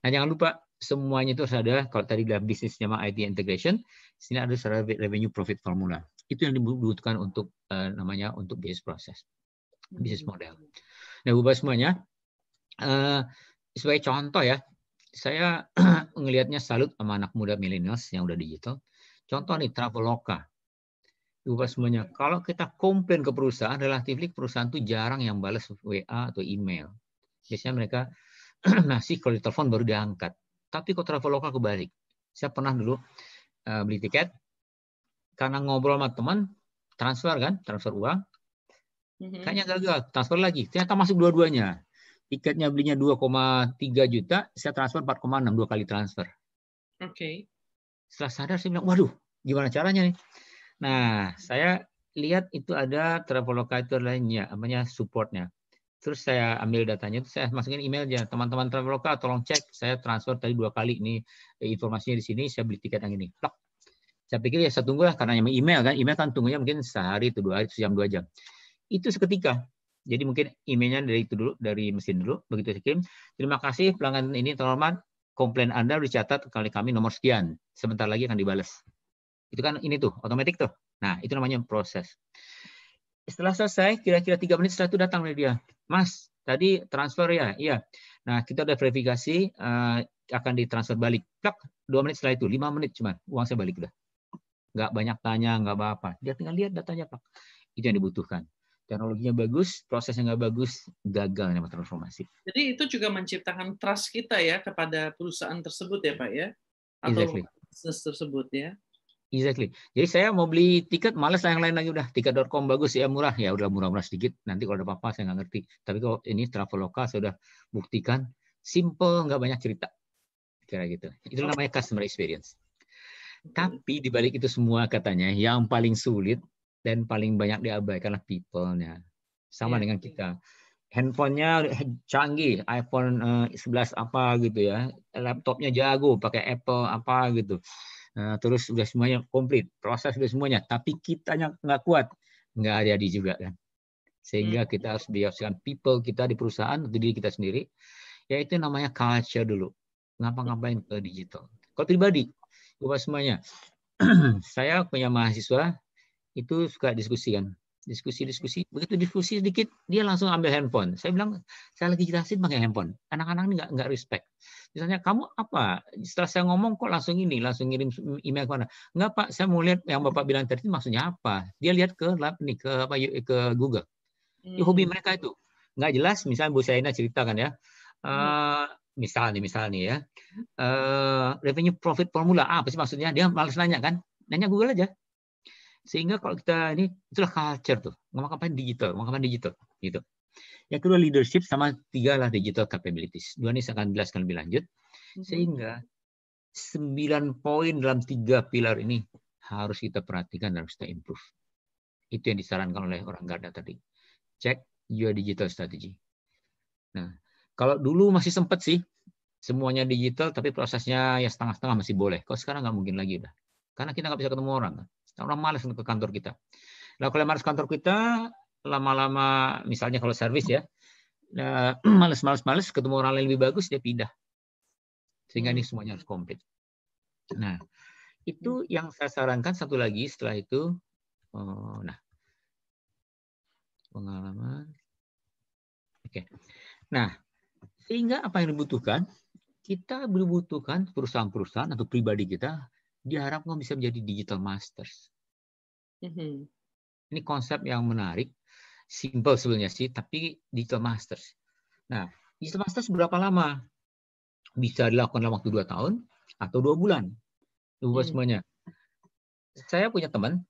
Speaker 2: Nah, jangan lupa semuanya itu adalah kalau tadi dalam bisnisnya nama IT integration, sini ada revenue profit formula. Itu yang dibutuhkan untuk uh, namanya untuk bisnis proses, bisnis hmm. model. Nah, ubah semuanya. Uh, sebagai contoh ya, saya ngelihatnya salut sama anak muda millennials yang udah digital. Contoh nih Traveloka. Ubah semuanya. Kalau kita komplain ke perusahaan, relatif perusahaan itu jarang yang balas WA atau email Biasanya mereka masih kalau ditelepon baru diangkat. Tapi kok traveloka kebalik. Saya pernah dulu uh, beli tiket karena ngobrol sama teman transfer kan, transfer uang.
Speaker 1: Mm-hmm. Kayaknya gagal,
Speaker 2: transfer lagi. Ternyata masuk dua-duanya. Tiketnya belinya 2,3 juta, saya transfer 4,6 dua kali transfer. Oke. Okay. Setelah sadar saya bilang, "Waduh, gimana caranya nih?" Nah, saya lihat itu ada Traveloka itu lainnya namanya supportnya terus saya ambil datanya itu saya masukin emailnya teman-teman traveloka tolong cek saya transfer tadi dua kali ini eh, informasinya di sini saya beli tiket yang ini Plak. saya pikir ya saya tunggulah karena yang email kan email kan tunggunya mungkin sehari itu dua hari sejam dua jam itu seketika jadi mungkin emailnya dari itu dulu dari mesin dulu begitu saya kirim terima kasih pelanggan ini teman komplain anda dicatat kali kami nomor sekian sebentar lagi akan dibalas itu kan ini tuh otomatis tuh nah itu namanya proses setelah selesai kira-kira tiga menit setelah itu datang media, mas tadi transfer ya iya nah kita udah verifikasi uh, akan ditransfer balik plak dua menit setelah itu lima menit cuma uang saya balik udah nggak banyak tanya nggak apa apa dia tinggal lihat datanya Pak. itu yang dibutuhkan teknologinya bagus, prosesnya nggak bagus, gagal nih transformasi.
Speaker 5: Jadi itu juga menciptakan trust kita ya kepada perusahaan tersebut ya Pak ya? Atau exactly. bisnis tersebut ya?
Speaker 2: Exactly. Jadi saya mau beli tiket, males lah yang lain lagi udah. Tiket.com bagus ya murah ya udah murah-murah sedikit. Nanti kalau ada apa-apa saya nggak ngerti. Tapi kalau ini Traveloka sudah buktikan simple nggak banyak cerita. Kira gitu. Itu namanya customer experience. Tapi dibalik itu semua katanya yang paling sulit dan paling banyak diabaikanlah people-nya. Sama yeah. dengan iya. kita. Handphonenya canggih, iPhone 11 eh, apa gitu ya, laptopnya jago, pakai Apple apa gitu Nah, terus sudah semuanya komplit, proses sudah semuanya, tapi kitanya nggak kuat, nggak ada di juga kan. Sehingga hmm. kita harus biasakan people kita di perusahaan atau diri kita sendiri, yaitu namanya culture dulu. Ngapa-ngapain ke digital. Kalau pribadi, buat semuanya. saya punya mahasiswa itu suka diskusi kan, diskusi-diskusi. Begitu diskusi sedikit, dia langsung ambil handphone. Saya bilang, saya lagi jelasin pakai handphone. Anak-anak ini nggak nggak respect misalnya kamu apa? Setelah saya ngomong kok langsung ini, langsung ngirim email ke mana? Enggak Pak, saya mau lihat yang Bapak bilang tadi maksudnya apa. Dia lihat ke nih ke apa ke Google. Hmm. Hobi mereka itu nggak jelas. Misalnya Bu Saina ceritakan ya. Uh, hmm. eh, misalnya misalnya ya uh, revenue profit formula ah, apa sih maksudnya dia malas nanya kan nanya Google aja sehingga kalau kita ini itulah culture tuh ngomong apa digital ngomong apa digital gitu yang kedua leadership sama tiga lah digital capabilities. Dua ini saya akan jelaskan lebih lanjut. Mm-hmm. Sehingga sembilan poin dalam tiga pilar ini harus kita perhatikan dan harus kita improve. Itu yang disarankan oleh orang Garda tadi. Cek your digital strategy. Nah, kalau dulu masih sempat sih semuanya digital tapi prosesnya ya setengah-setengah masih boleh. Kalau sekarang nggak mungkin lagi udah. Karena kita nggak bisa ketemu orang. Orang malas untuk ke kantor kita. Nah, kalau malas kantor kita, lama-lama misalnya kalau servis ya nah, eh, males males ketemu orang lain lebih bagus dia pindah sehingga ini hmm. semuanya harus komplit nah itu yang saya sarankan satu lagi setelah itu oh, nah pengalaman oke okay. nah sehingga apa yang dibutuhkan kita dibutuhkan perusahaan-perusahaan atau pribadi kita diharapkan bisa menjadi digital masters. Hmm. Ini konsep yang menarik simple sebenarnya sih, tapi digital masters. Nah, digital masters berapa lama? Bisa dilakukan dalam waktu dua tahun atau dua bulan. Dua bulan hmm. semuanya. Saya punya teman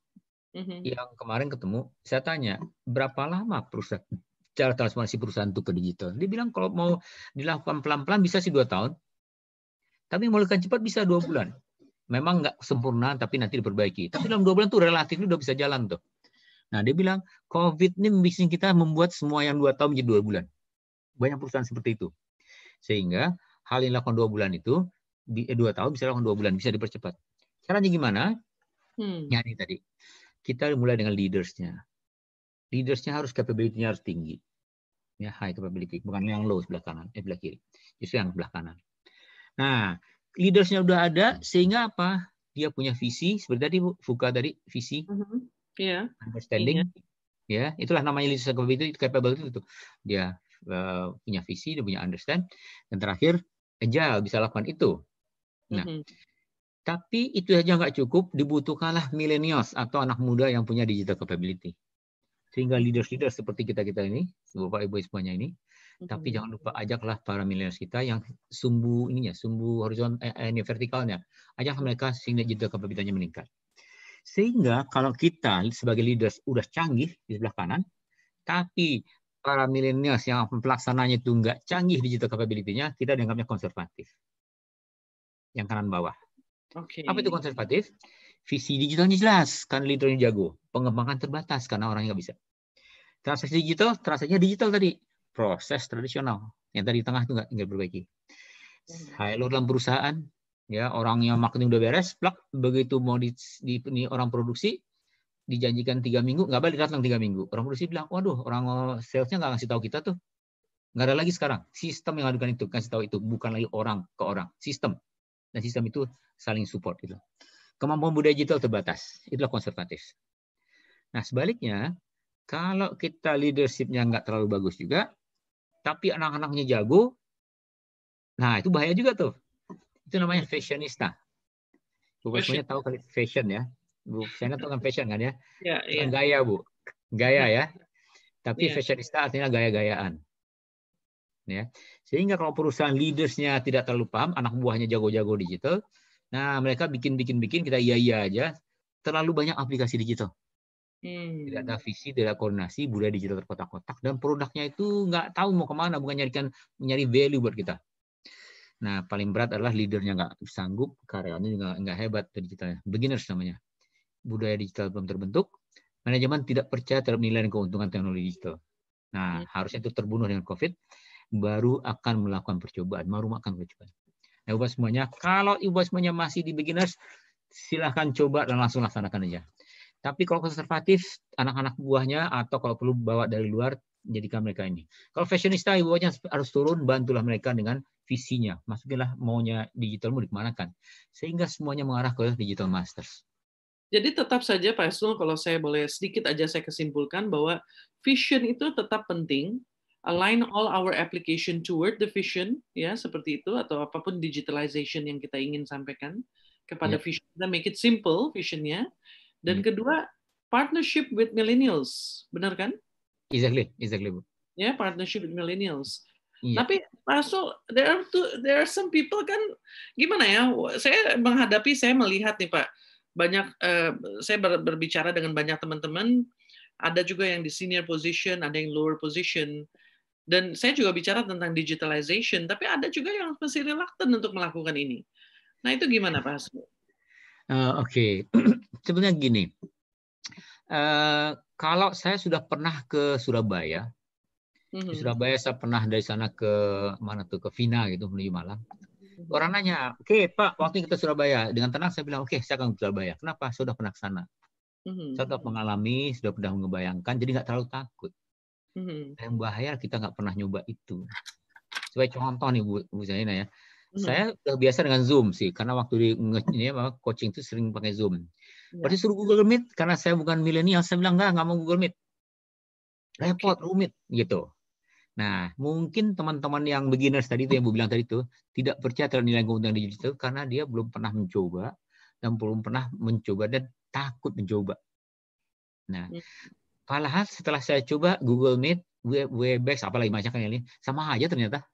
Speaker 2: hmm. yang kemarin ketemu, saya tanya, berapa lama perusahaan cara transformasi perusahaan itu ke digital? Dia bilang kalau mau dilakukan pelan-pelan bisa sih dua tahun. Tapi mau dilakukan cepat bisa dua bulan memang nggak sempurna tapi nanti diperbaiki. Tapi dalam dua bulan tuh relatif udah bisa jalan tuh. Nah, dia bilang COVID ini bisnis kita membuat semua yang dua tahun menjadi dua bulan. Banyak perusahaan seperti itu. Sehingga hal yang dilakukan dua bulan itu eh, dua tahun bisa dilakukan dua bulan bisa dipercepat. Caranya gimana? Hmm. Ya tadi kita mulai dengan leadersnya. Leadersnya harus capability-nya harus tinggi. Ya high capability, bukan yang low sebelah kanan, eh sebelah kiri. Justru yang sebelah kanan. Nah, leadersnya udah ada hmm. sehingga apa? Dia punya visi seperti tadi Fuka tadi visi. Uh hmm. -huh yeah. understanding, yeah. ya itulah namanya leadership capability, itu capability itu. Dia uh, punya visi, dia punya understand, dan terakhir agile bisa lakukan itu. Nah, mm -hmm. tapi itu saja nggak cukup, dibutuhkanlah milenials atau anak muda yang punya digital capability. Sehingga leaders-leaders seperti kita kita ini, bapak ibu semuanya ini, tapi jangan lupa ajaklah para milenials kita yang sumbu ininya, sumbu horizontal, eh, eh ini vertikalnya, ajak mereka sehingga digital kapabilitasnya meningkat. Sehingga kalau kita sebagai leaders udah canggih di sebelah kanan, tapi para milenials yang pelaksananya itu nggak canggih digital capability-nya, kita dianggapnya konservatif. Yang kanan bawah. Okay. Apa itu konservatif? Visi digitalnya jelas, kan leadernya jago. Pengembangan terbatas, karena orangnya nggak bisa. Transaksi digital, transaksinya digital tadi. Proses tradisional. Yang tadi di tengah itu nggak, nggak perbaiki. Hmm. High dalam perusahaan, ya orang yang marketing udah beres plak begitu mau di, di, ini orang produksi dijanjikan tiga minggu nggak balik datang tiga minggu orang produksi bilang waduh orang eh, salesnya nggak ngasih tahu kita tuh nggak ada lagi sekarang sistem yang adukan itu kasih tahu itu bukan lagi orang ke orang sistem dan sistem itu saling support gitu kemampuan budaya digital terbatas itulah konservatif nah sebaliknya kalau kita leadershipnya nggak terlalu bagus juga tapi anak-anaknya jago nah itu bahaya juga tuh itu namanya fashionista. Bu semuanya tahu kali fashion ya. Bu nggak tahu kan fashion kan ya? Iya, iya. Gaya, Bu. Gaya ya. ya. Tapi yeah. fashionista artinya gaya-gayaan. Ya. Sehingga kalau perusahaan leadersnya tidak terlalu paham, anak buahnya jago-jago digital, nah mereka bikin-bikin-bikin kita iya-iya aja, terlalu banyak aplikasi digital. Hmm. Tidak ada visi, tidak ada koordinasi, budaya digital terkotak-kotak, dan produknya itu nggak tahu mau kemana, bukan nyarikan nyari value buat kita. Nah, paling berat adalah leadernya nggak sanggup, karyawannya juga nggak hebat digitalnya. Beginners namanya. Budaya digital belum terbentuk, manajemen tidak percaya terhadap nilai dan keuntungan teknologi digital. Nah, hmm. harusnya itu terbunuh dengan COVID, baru akan melakukan percobaan, baru akan percobaan. Nah, ubah semuanya. Kalau ubah semuanya masih di beginners, silahkan coba dan langsung laksanakan aja. Tapi kalau konservatif, anak-anak buahnya atau kalau perlu bawa dari luar, jadikan mereka ini. Kalau fashionista, ibu harus turun, bantulah mereka dengan visinya. Maksudnya maunya digital mau dikemanakan. Sehingga semuanya mengarah ke digital masters.
Speaker 5: Jadi tetap saja Pak Esul, kalau saya boleh sedikit aja saya kesimpulkan bahwa vision itu tetap penting. Align all our application toward the vision, ya seperti itu atau apapun digitalization yang kita ingin sampaikan kepada yeah. vision. Kita make it simple visionnya. Dan yeah. Hmm. kedua partnership with millennials, benar kan?
Speaker 2: Exactly, exactly.
Speaker 5: Ya yeah, partnership with millennials. Yeah. Tapi masuk there are two, there are some people kan gimana ya saya menghadapi saya melihat nih pak banyak eh, saya berbicara dengan banyak teman-teman ada juga yang di senior position ada yang lower position dan saya juga bicara tentang digitalization tapi ada juga yang masih reluctant untuk melakukan ini nah itu gimana pak
Speaker 2: Uh, Oke, okay. sebenarnya gini, uh, kalau saya sudah pernah ke Surabaya, hmm Di mhm. Surabaya saya pernah dari sana ke mana tuh ke Vina gitu menuju Malang. Mhm. Orang nanya, oke okay, Pak, waktu kita Surabaya dengan tenang saya bilang, oke okay, saya akan ke Surabaya. Kenapa? Sudah pernah ke sana. Mhm. Saya sudah mengalami, sudah pernah membayangkan, jadi nggak terlalu takut. Mm-hmm. Yang bahaya kita nggak pernah nyoba itu. Sebagai contoh nih Bu, Bu Zainah ya, saya udah biasa dengan Zoom sih, karena waktu di ini, coaching itu sering pakai Zoom. Berarti iya. suruh Google Meet, karena saya bukan milenial, saya bilang nggak, nggak mau Google Meet repot, rumit gitu. Nah, mungkin teman-teman yang beginners tadi itu yang gue bilang tadi itu tidak percaya terhadap nilai keuntungan digital karena dia belum pernah mencoba dan belum pernah mencoba dan takut mencoba. Nah, hmm. padahal setelah saya coba Google Meet, Webex, apalagi macam kan ini, sama aja ternyata.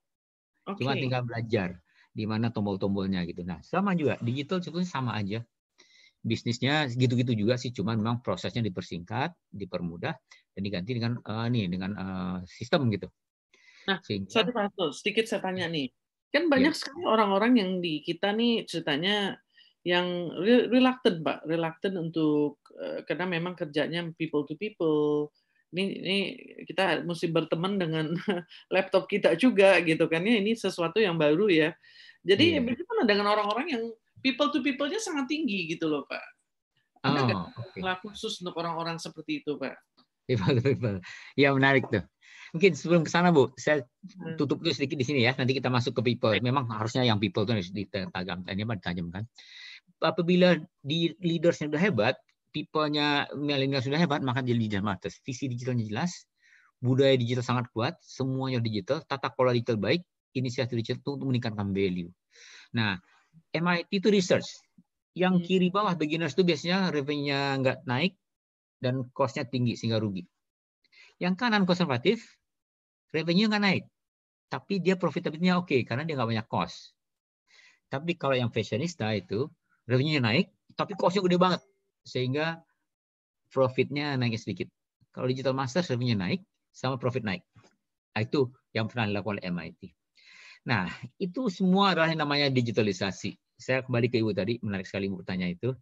Speaker 2: Okay. Cuma tinggal belajar di mana tombol-tombolnya gitu. Nah, sama juga digital sebetulnya sama aja. Bisnisnya gitu-gitu juga sih, cuman memang prosesnya dipersingkat, dipermudah, dan diganti dengan uh, eh, nih dengan uh, sistem gitu Nah, Sehingga,
Speaker 5: satu satu sedikit saya tanya ya. nih. Kan banyak ya. sekali orang-orang yang di kita nih ceritanya yang reluctant, Pak, reluctant untuk eh, karena memang kerjanya people to people. Ini, ini kita mesti berteman dengan laptop kita juga gitu kan ya. ini sesuatu yang baru ya. Jadi yeah. bagaimana dengan orang-orang yang people to people-nya sangat tinggi gitu loh, Pak. Ada oh, okay. khusus untuk orang-orang seperti itu, Pak?
Speaker 2: People to people. Ya menarik tuh. Mungkin sebelum ke sana Bu, saya hmm. tutup dulu sedikit di sini ya. Nanti kita masuk ke people. Memang harusnya yang people itu harus ditajam, kan Apabila di leadersnya sudah hebat, people-nya milenial sudah hebat, maka jadi digital matters. Visi digitalnya jelas, budaya digital sangat kuat, semuanya digital, tata kelola digital baik, inisiatif digital itu untuk meningkatkan value. Nah, MIT itu research. Yang hmm. kiri bawah beginners itu biasanya revenue-nya nggak naik dan cost-nya tinggi sehingga rugi. Yang kanan konservatif, revenue nggak naik, tapi dia profitabilitasnya oke okay, karena dia nggak banyak cost. Tapi kalau yang fashionista itu revenue-nya naik, tapi cost-nya gede banget sehingga profitnya naik sedikit. Kalau digital master revenue naik sama profit naik. Nah, itu yang pernah dilakukan oleh MIT. Nah, itu semua adalah yang namanya digitalisasi. Saya kembali ke Ibu tadi, menarik sekali Ibu tanya itu.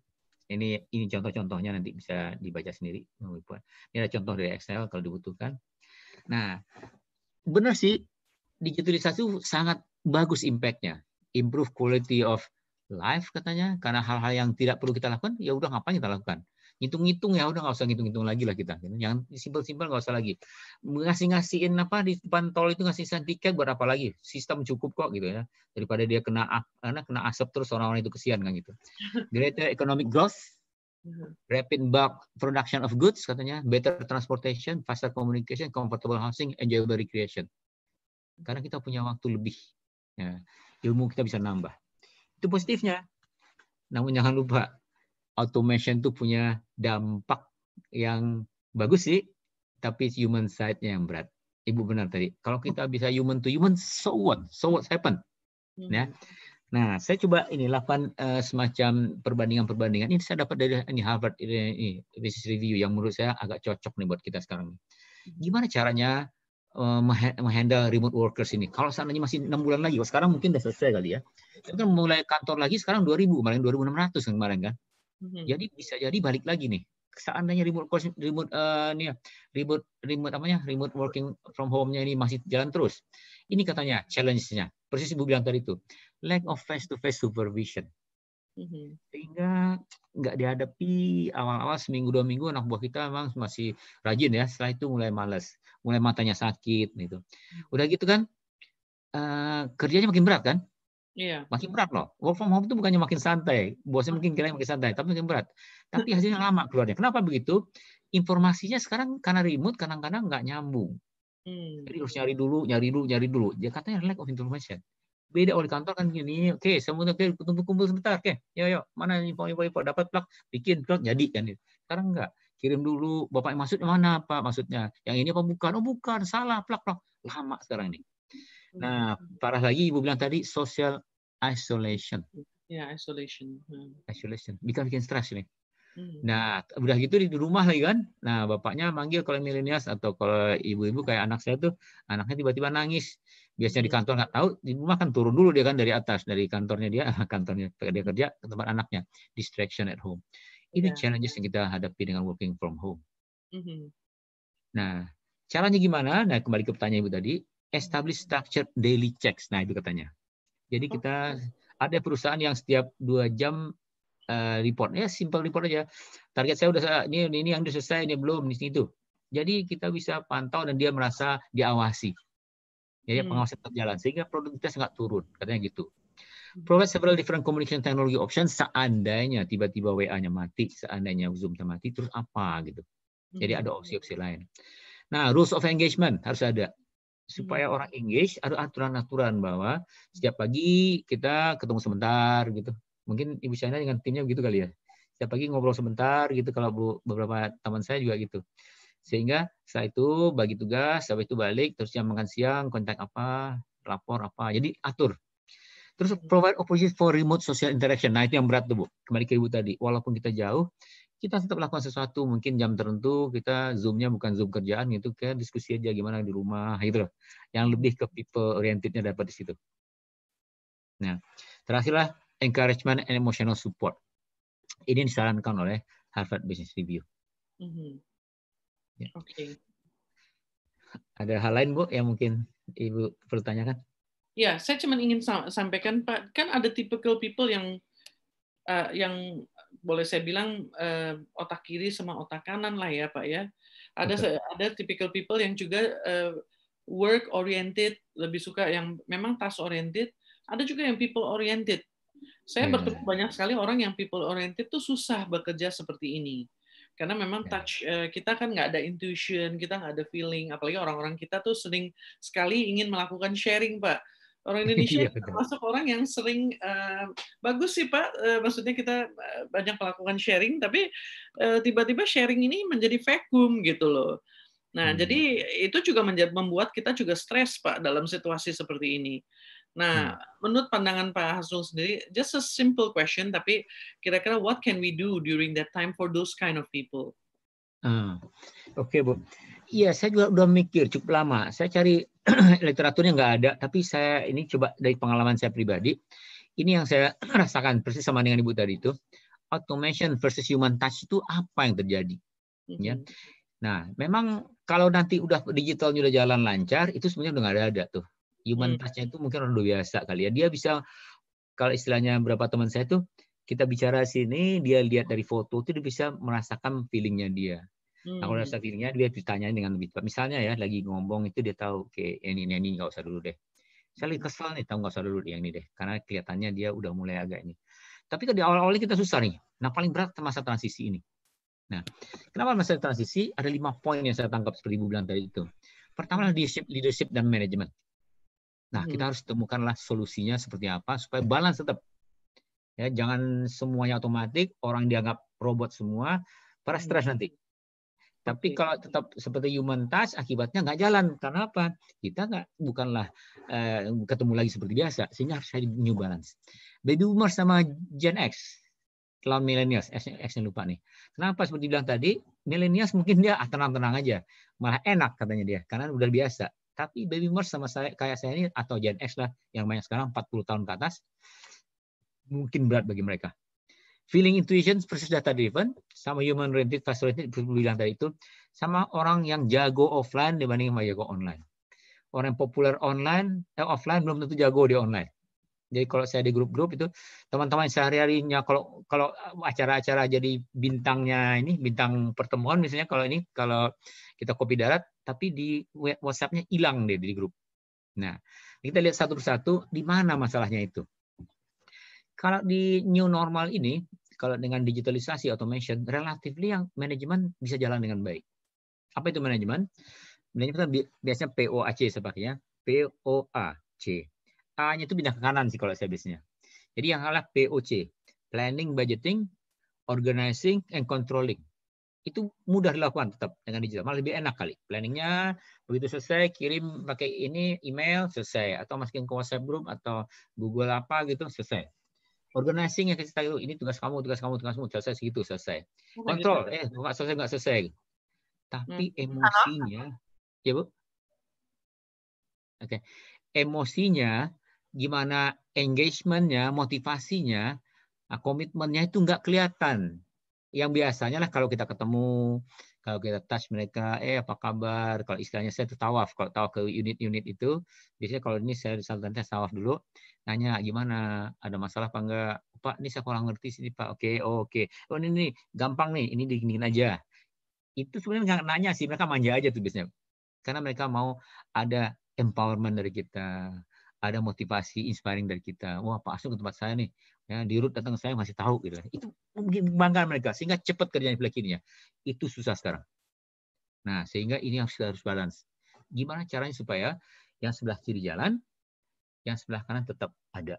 Speaker 2: Ini ini contoh-contohnya nanti bisa dibaca sendiri. Ini ada contoh dari Excel kalau dibutuhkan. Nah, benar sih digitalisasi sangat bagus impactnya improve quality of life katanya karena hal-hal yang tidak perlu kita lakukan ya udah ngapain kita lakukan hitung-hitung ya udah nggak usah ngitung-ngitung lagi lah kita yang simpel-simpel nggak usah lagi ngasih-ngasihin apa di depan tol itu ngasih sertifikat tiket berapa lagi sistem cukup kok gitu ya daripada dia kena karena kena asap terus orang-orang itu kesian kan gitu greater economic growth Mm-hmm. rapid bulk production of goods katanya, better transportation, faster communication, comfortable housing, enjoyable recreation. Karena kita punya waktu lebih, ya, ilmu kita bisa nambah. Itu positifnya. Namun jangan lupa automation itu punya dampak yang bagus sih, tapi human side-nya yang berat. Ibu benar tadi. Kalau kita bisa human to human, so what? So what happen? Mm-hmm. Ya. Nah, saya coba ini lakukan uh, semacam perbandingan-perbandingan. Ini saya dapat dari ini Harvard ini, ini business review yang menurut saya agak cocok nih buat kita sekarang. Hmm. Gimana caranya uh, menghandle remote workers ini? Kalau seandainya masih enam bulan lagi, sekarang mungkin sudah selesai kali ya. Tapi kan mulai kantor lagi sekarang dua ribu, kemarin ratus kan kemarin kan. Hmm. Jadi bisa jadi balik lagi nih. Seandainya remote course, remote uh, eh, nih ya, remote remote namanya remote working from home-nya ini masih jalan terus. Ini katanya challenge-nya. Persis Ibu bilang tadi itu lack of face-to-face supervision. Mm-hmm. Sehingga nggak dihadapi awal-awal seminggu dua minggu anak buah kita memang masih rajin ya. Setelah itu mulai males, mulai matanya sakit gitu. Mm-hmm. Udah gitu kan uh, kerjanya makin berat kan? Iya. Makin berat loh. Work from home itu bukannya makin santai. Bosnya mungkin kira makin santai, tapi makin berat. Tapi hasilnya lama keluarnya. Kenapa begitu? Informasinya sekarang karena remote kadang-kadang nggak nyambung. Hmm. Jadi harus nyari dulu, nyari dulu, nyari dulu. Dia katanya lack of information beda oleh kantor kan gini oke okay, semua oke okay, kumpul sebentar oke okay, yo yo mana info info info dapat plak bikin plak jadi kan sekarang enggak kirim dulu bapak maksudnya mana pak maksudnya yang ini apa bukan oh bukan salah plak plak lama sekarang ini nah parah lagi ibu bilang tadi social isolation
Speaker 5: ya isolation hmm.
Speaker 2: isolation bikin bikin stres ini hmm. Nah, udah gitu di rumah lagi kan. Nah, bapaknya manggil kalau milenials atau kalau ibu-ibu kayak anak saya tuh, anaknya tiba-tiba nangis biasanya di kantor nggak tahu di rumah kan turun dulu dia kan dari atas dari kantornya dia kantornya dia kerja ke tempat anaknya distraction at home ini yeah. challenges iya. yang kita hadapi dengan working from home mm-hmm. nah caranya gimana nah kembali ke pertanyaan ibu tadi establish structured daily checks nah itu katanya jadi kita okay. ada perusahaan yang setiap dua jam uh, report ya simple report aja target saya udah ini ini yang sudah selesai ini belum ini itu jadi kita bisa pantau dan dia merasa diawasi Ya, ya hmm. pengawasan jalan sehingga produktivitas nggak turun katanya gitu hmm. provide several different communication technology options seandainya tiba-tiba WA-nya mati seandainya Zoom-nya mati terus apa gitu jadi ada hmm. opsi-opsi lain nah rules of engagement harus ada supaya hmm. orang engage ada aturan-aturan bahwa setiap pagi kita ketemu sebentar gitu mungkin ibu Syana dengan timnya begitu kali ya setiap pagi ngobrol sebentar gitu kalau beberapa teman saya juga gitu sehingga setelah itu bagi tugas, setelah itu balik, terus jam makan siang, kontak apa, lapor apa. Jadi atur. Terus hmm. provide opportunity for remote social interaction. Nah itu yang berat tuh Bu. Kembali ke Ibu tadi. Walaupun kita jauh, kita tetap lakukan sesuatu. Mungkin jam tertentu kita zoomnya bukan zoom kerjaan gitu, kan diskusi aja gimana di rumah gitu loh. Yang lebih ke people orientednya dapat di situ. Nah, terakhirlah encouragement and emotional support. Ini disarankan oleh Harvard Business Review. Mm -hmm. Ya. Oke. Okay. Ada hal lain Bu yang mungkin Ibu pertanyakan?
Speaker 5: Ya, saya cuma ingin sampaikan Pak, kan ada typical people yang uh, yang boleh saya bilang uh, otak kiri sama otak kanan lah ya Pak ya. Ada Betul. ada typical people yang juga uh, work oriented, lebih suka yang memang task oriented, ada juga yang people oriented. Saya yeah. Hmm. bertemu banyak sekali orang yang people oriented tuh susah bekerja seperti ini karena memang ya. touch uh, kita kan nggak ada intuition kita nggak ada feeling apalagi orang-orang kita tuh sering sekali ingin melakukan sharing pak orang Indonesia yeah, iya, termasuk orang yang sering uh, bagus sih pak uh, maksudnya kita banyak melakukan sharing tapi tiba-tiba uh, sharing ini menjadi vakum gitu loh nah hmm. jadi itu juga membuat kita juga stres pak dalam situasi seperti ini Nah, hmm. menurut pandangan Pak Hasrul sendiri, just a simple question, tapi kira-kira what can we do during that time for those kind of people?
Speaker 2: Hmm. Oke, okay, Bu. Iya, saya juga udah mikir cukup lama. Saya cari literaturnya nggak ada, tapi saya ini coba dari pengalaman saya pribadi. Ini yang saya rasakan persis sama dengan Ibu tadi itu. Automation versus human touch itu apa yang terjadi? -hmm. Ya. Mm-hmm. Nah, memang kalau nanti udah digitalnya udah jalan lancar, itu sebenarnya udah nggak ada, ada tuh human hmm. touch itu mungkin orang biasa kali ya. Dia bisa kalau istilahnya berapa teman saya tuh kita bicara sini, dia lihat dari foto itu dia bisa merasakan feelingnya dia. Hmm. Nah, kalau hmm. rasa feelingnya dia ditanya dengan lebih tepat. Misalnya ya lagi ngomong itu dia tahu oke okay, ini ini nggak usah dulu deh. Saya lagi kesal nih, tahu nggak usah dulu yang ini deh. Karena kelihatannya dia udah mulai agak ini. Tapi kan di awal awal kita susah nih. Nah paling berat masa transisi ini. Nah, kenapa masa transisi? Ada lima poin yang saya tangkap seperti Ibu bilang tadi itu. Pertama leadership, leadership dan manajemen. Nah, hmm. kita harus temukanlah solusinya seperti apa supaya balance tetap. Ya, jangan semuanya otomatis, orang dianggap robot semua, para stres hmm. nanti. Tapi kalau tetap seperti human touch, akibatnya nggak jalan. Karena apa? Kita nggak bukanlah eh, ketemu lagi seperti biasa, sehingga harus cari new balance. Baby boomer sama Gen X, kalau millennials, X, X yang lupa nih. Kenapa seperti bilang tadi, millennials mungkin dia ah, tenang-tenang aja, malah enak katanya dia, karena udah biasa. Tapi baby boomers sama saya, kayak saya ini atau Gen X lah yang banyak sekarang 40 tahun ke atas mungkin berat bagi mereka. Feeling intuition versus data driven sama human oriented facilitated bilang tadi itu sama orang yang jago offline dibanding yang jago online. Orang yang populer online eh, offline belum tentu jago di online. Jadi kalau saya di grup-grup itu teman-teman sehari-harinya kalau kalau acara-acara jadi bintangnya ini bintang pertemuan misalnya kalau ini kalau kita kopi darat tapi di WhatsApp-nya hilang deh di grup. Nah, kita lihat satu persatu di mana masalahnya itu. Kalau di new normal ini kalau dengan digitalisasi automation relatively yang manajemen bisa jalan dengan baik. Apa itu manajemen? Manajemen biasanya POAC sepaknya, POAC hanya itu pindah ke kanan sih kalau saya biasanya. Jadi yang adalah POC, Planning, Budgeting, Organizing, and Controlling. Itu mudah dilakukan tetap dengan digital, malah lebih enak kali. Planningnya begitu selesai kirim pakai ini email selesai atau masukin ke WhatsApp group atau Google apa gitu selesai. Organizing yang kita itu ini tugas kamu, tugas kamu, tugas kamu selesai segitu selesai.
Speaker 1: Kontrol gitu. eh
Speaker 2: nggak selesai nggak selesai. Tapi hmm. emosinya, ya bu. Oke, okay. emosinya gimana engagementnya, motivasinya, ah, komitmennya itu nggak kelihatan. Yang biasanya lah kalau kita ketemu, kalau kita touch mereka, eh apa kabar? Kalau istilahnya saya tawaf, kalau tahu ke unit-unit itu, biasanya kalau ini saya disalurkan tes tawaf dulu, nanya gimana, ada masalah apa enggak? Pak, ini saya kurang ngerti sini Pak. Oke, oke. Oh ini, ini gampang nih, ini diginiin aja. Itu sebenarnya nggak nanya sih, mereka manja aja tuh biasanya. Karena mereka mau ada empowerment dari kita ada motivasi inspiring dari kita. Wah, Pak Asung ke tempat saya nih. Ya, di root datang saya masih tahu gitu. Itu mungkin membanggakan mereka sehingga cepat kerjaan sebelah kirinya. Ya. Itu susah sekarang. Nah, sehingga ini harus harus balance. Gimana caranya supaya yang sebelah kiri jalan, yang sebelah kanan tetap ada.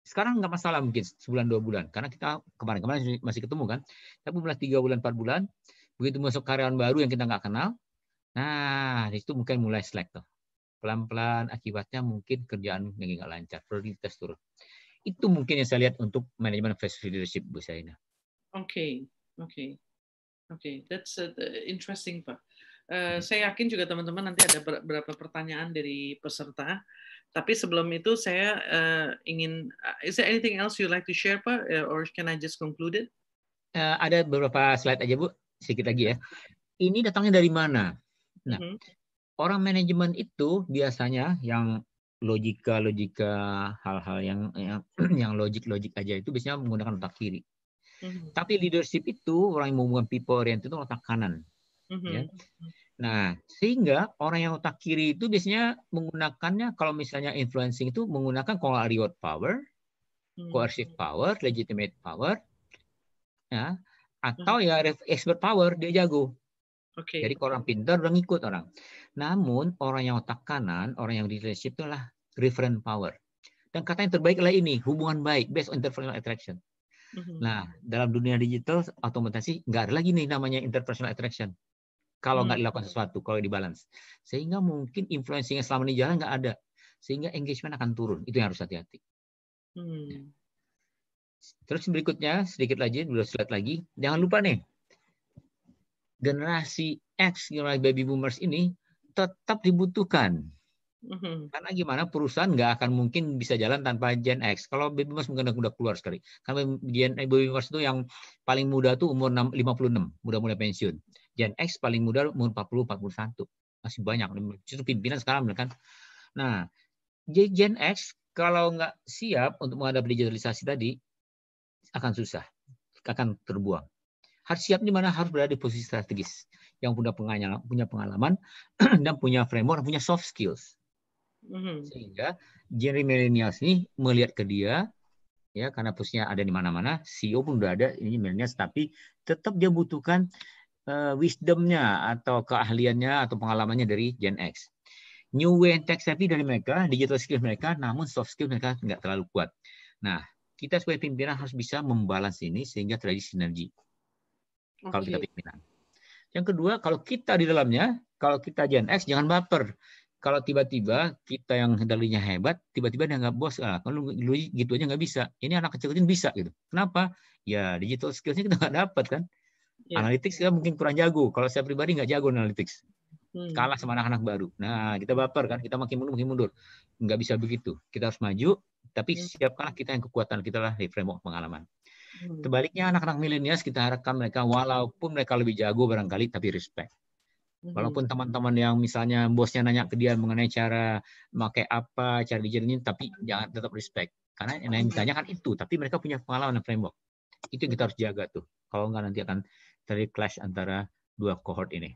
Speaker 2: Sekarang nggak masalah mungkin sebulan dua bulan karena kita kemarin-kemarin masih ketemu kan. Tapi mulai tiga bulan empat bulan begitu masuk karyawan baru yang kita nggak kenal, nah itu mungkin mulai slack pelan-pelan akibatnya mungkin kerjaan lagi nggak lancar, prioritas turun. Itu mungkin yang saya lihat untuk manajemen fast leadership Bu Saina.
Speaker 5: Oke, oke. Oke, okay. that's uh, interesting Pak. Uh, eh, saya yakin juga teman-teman nanti ada beberapa pertanyaan dari peserta. Tapi sebelum itu saya uh, ingin, uh, is there anything else you like to share Pak, uh, or can I just conclude it?
Speaker 2: Uh, ada beberapa slide aja Bu, sedikit lagi ya. Ini datangnya dari mana? Nah, -hmm orang
Speaker 5: manajemen itu
Speaker 2: biasanya yang logika logika hal-hal yang yang, yang logik logik aja itu biasanya menggunakan otak kiri. Mm-hmm. Tapi leadership itu orang yang menggunakan people oriented itu otak kanan.
Speaker 1: Mm-hmm. Ya. Mhm, mhm.
Speaker 2: Nah sehingga orang yang otak kiri itu biasanya menggunakannya kalau misalnya influencing itu menggunakan kalau reward power, mhm. coercive power, legitimate power, ya atau mm-hmm. ya expert power dia jago. Okay. Jadi kalau orang pintar orang ikut orang. Namun orang yang otak kanan, orang yang relationship itulah referent power. Dan kata yang terbaik adalah ini, hubungan baik, based on interpersonal attraction. Mm-hmm. Nah, dalam dunia digital, otomatisasi nggak ada lagi nih namanya interpersonal attraction. Kalau nggak mm-hmm. dilakukan sesuatu, kalau dibalance. Sehingga mungkin influencing yang selama ini jalan nggak ada. Sehingga engagement akan turun. Itu yang harus hati-hati. Mm. Terus berikutnya, sedikit lagi, dua slide lagi. Jangan lupa nih, generasi X, generasi baby boomers ini tetap dibutuhkan. mm Karena gimana perusahaan nggak akan mungkin bisa jalan tanpa Gen X. Kalau Baby Boomers mungkin udah keluar sekali. Karena Gen Baby Boomers itu yang paling muda tuh umur 56, mudah mulai pensiun. Gen X paling muda umur 40 41. Masih banyak. itu pimpinan sekarang kan. Nah, Gen X kalau nggak siap untuk menghadapi digitalisasi tadi akan susah, akan terbuang. Harus siap di mana harus berada di posisi strategis yang punya pengalaman, punya pengalaman dan punya framework, punya soft skills. Mm-hmm. Sehingga genre Millennials ini melihat ke dia ya karena posisinya ada di mana-mana, CEO pun udah ada ini milenial tapi tetap dia butuhkan uh, wisdomnya atau keahliannya atau pengalamannya dari Gen X. New way and tech savvy dari mereka, digital skill mereka, namun soft skill mereka nggak terlalu kuat. Nah, kita sebagai pimpinan harus bisa membalas ini sehingga terjadi sinergi okay. kalau kita pimpinan. Yang kedua, kalau kita di dalamnya, kalau kita Gen X jangan baper. Kalau tiba-tiba kita yang dalinya hebat, tiba-tiba dia nggak bos, ah, kalau lu, gitu aja nggak bisa. Ini anak kecil kecil bisa gitu. Kenapa? Ya digital skillsnya kita nggak dapat kan. Yeah. Analytics kita mungkin kurang jago. Kalau saya pribadi nggak jago analytics. Hmm. kalah sama anak-anak baru. Nah, kita baper kan, kita makin mundur, makin mundur. Nggak bisa begitu. Kita harus maju, tapi hmm. siapkanlah kita yang kekuatan kita lah di framework pengalaman. Hmm. Sebaliknya anak-anak milenial kita harapkan mereka walaupun mereka lebih jago barangkali tapi respect. Walaupun hmm. teman-teman yang misalnya bosnya nanya ke dia mengenai cara pakai apa, cara dijernihin tapi jangan tetap respect. Karena yang ditanyakan itu, tapi mereka punya pengalaman dan framework. Itu yang kita harus jaga tuh. Kalau nggak nanti akan terjadi clash antara dua cohort ini.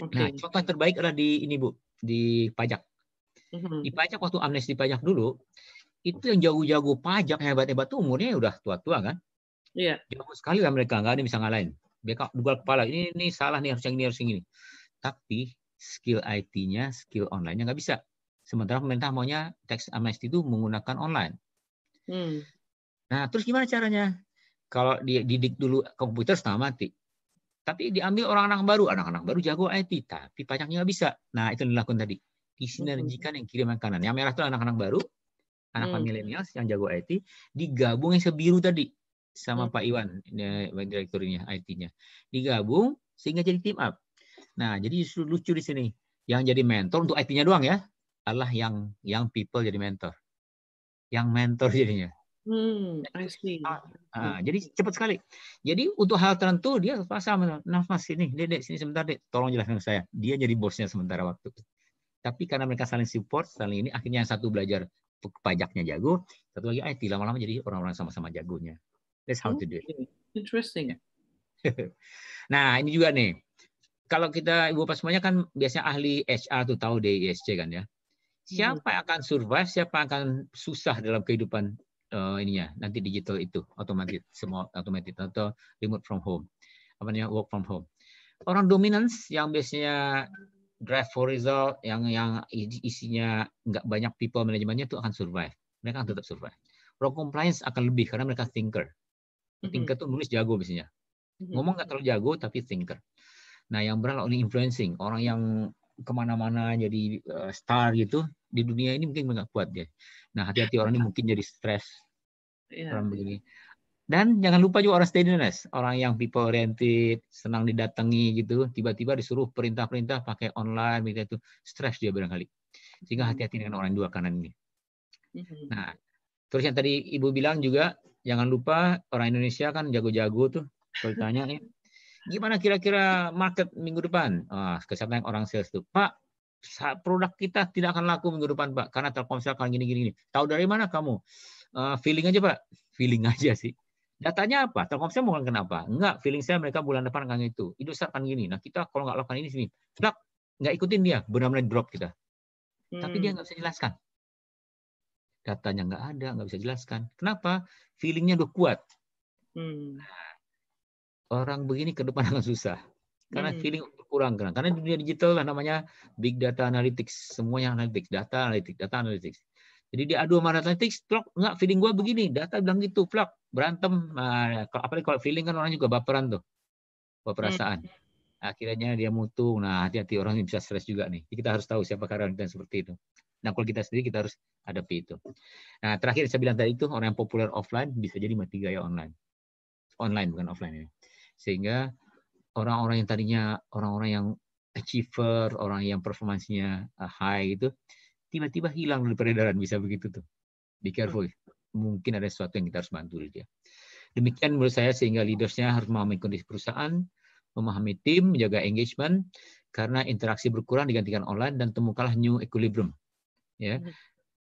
Speaker 2: Okay. Nah, contoh yang terbaik adalah di ini Bu, di pajak. Hmm. Di pajak waktu amnesti pajak dulu, itu yang jago-jago pajak hebat-hebat umurnya udah tua-tua kan? Iya. jauh sekali lah mereka, nggak ada yang bisa ngalahin. Mereka dual kepala, ini, ini salah nih, harus yang ini, harus yang ini. Tapi skill IT-nya, skill online-nya nggak bisa. Sementara pemerintah maunya tax amnesty itu menggunakan online. Hmm. Nah, terus gimana caranya? Kalau dia didik dulu komputer setengah mati, tapi diambil orang-orang baru, anak-anak baru jago IT, tapi pajaknya nggak bisa. Nah, itu yang dilakukan tadi. Disinergikan hmm. yang kiri kanan. Yang merah itu anak-anak baru, anak hmm. milenial yang jago IT, digabungin sebiru tadi sama hmm. Pak Iwan eh, direkturnya IT-nya digabung sehingga jadi team up. Nah, jadi lucu di sini. Yang jadi mentor untuk IT-nya doang ya adalah yang yang people jadi mentor. Yang mentor jadinya. Hmm, I Ah, ah hmm. jadi cepat sekali. Jadi untuk hal tertentu dia terpaksa nafas sini, dedek sini sebentar dek, tolong jelaskan saya. Dia jadi bosnya sementara waktu. Tapi karena mereka saling support, saling ini akhirnya yang satu belajar pajaknya jago, satu lagi IT lama-lama jadi orang-orang sama-sama jagonya. That's how to do it. Hmm,
Speaker 5: interesting.
Speaker 2: nah, ini juga nih. Kalau kita Ibu Bapak semuanya kan biasanya ahli HR tuh tahu DISC kan ya. Siapa yang akan survive, siapa yang akan susah dalam kehidupan uh, ininya nanti digital itu otomatis semua otomatis atau remote from home. Apa namanya work from home. Orang dominance yang biasanya drive for result yang yang isinya nggak banyak people manajemennya itu akan survive. Mereka akan tetap survive. Pro compliance akan lebih karena mereka thinker Thinker tuh nulis jago biasanya. Ngomong nggak terlalu jago tapi thinker. Nah yang berat only influencing orang yang kemana-mana jadi eh, star gitu di dunia ini mungkin nggak kuat dia. Nah hati-hati orang ini mungkin jadi stres yeah. orang begini. Dan jangan lupa juga orang steadiness, orang yang people oriented, senang didatangi gitu, tiba-tiba disuruh perintah-perintah pakai online gitu itu stres dia barangkali. Sehingga hati-hati dengan orang dua kanan ini. Nah, Terus yang tadi Ibu bilang juga jangan lupa orang Indonesia kan jago-jago tuh kalau ditanya ya. Gimana kira-kira market minggu depan? Ah, kesehatan orang sales tuh. Pak, produk kita tidak akan laku minggu depan, Pak, karena Telkomsel akan gini-gini. Tahu dari mana kamu? Uh, feeling aja, Pak. Feeling aja sih. Datanya apa? Telkomsel bukan kenapa? Enggak, feeling saya mereka bulan depan akan itu. itu akan gini. Nah, kita kalau nggak lakukan ini sini, nggak ikutin dia, benar-benar drop kita.
Speaker 1: Hmm. Tapi dia hmm. nggak bisa
Speaker 2: jelaskan datanya nggak ada, nggak bisa jelaskan. Kenapa? Feelingnya udah kuat. Hmm. Nah, orang begini ke depan akan susah. Karena hmm. feeling kurang Karena dunia digital lah namanya big data analytics, semuanya analytics, data analytics, data analytics. Jadi dia aduh sama analytics, plok nggak feeling gua begini, data bilang gitu, vlog berantem. Nah, apalagi kalau feeling kan orang juga baperan tuh, perasaan. Hmm. Akhirnya dia mutu, Nah hati-hati orang yang bisa stres juga nih. Jadi kita harus tahu siapa karyawan seperti itu. Nah kalau kita sendiri kita harus hadapi itu. Nah, terakhir saya bilang tadi itu orang yang populer offline bisa jadi mati gaya online. Online bukan offline ya. Sehingga orang-orang yang tadinya orang-orang yang achiever, orang yang performansinya eh, high itu tiba-tiba hilang dari peredaran bisa begitu tuh. Be careful. Mungkin ada sesuatu yang kita harus bantu dia. Demikian menurut saya sehingga leadersnya harus memahami kondisi perusahaan, memahami tim, menjaga engagement, karena interaksi berkurang digantikan online dan temukanlah new equilibrium ya hmm.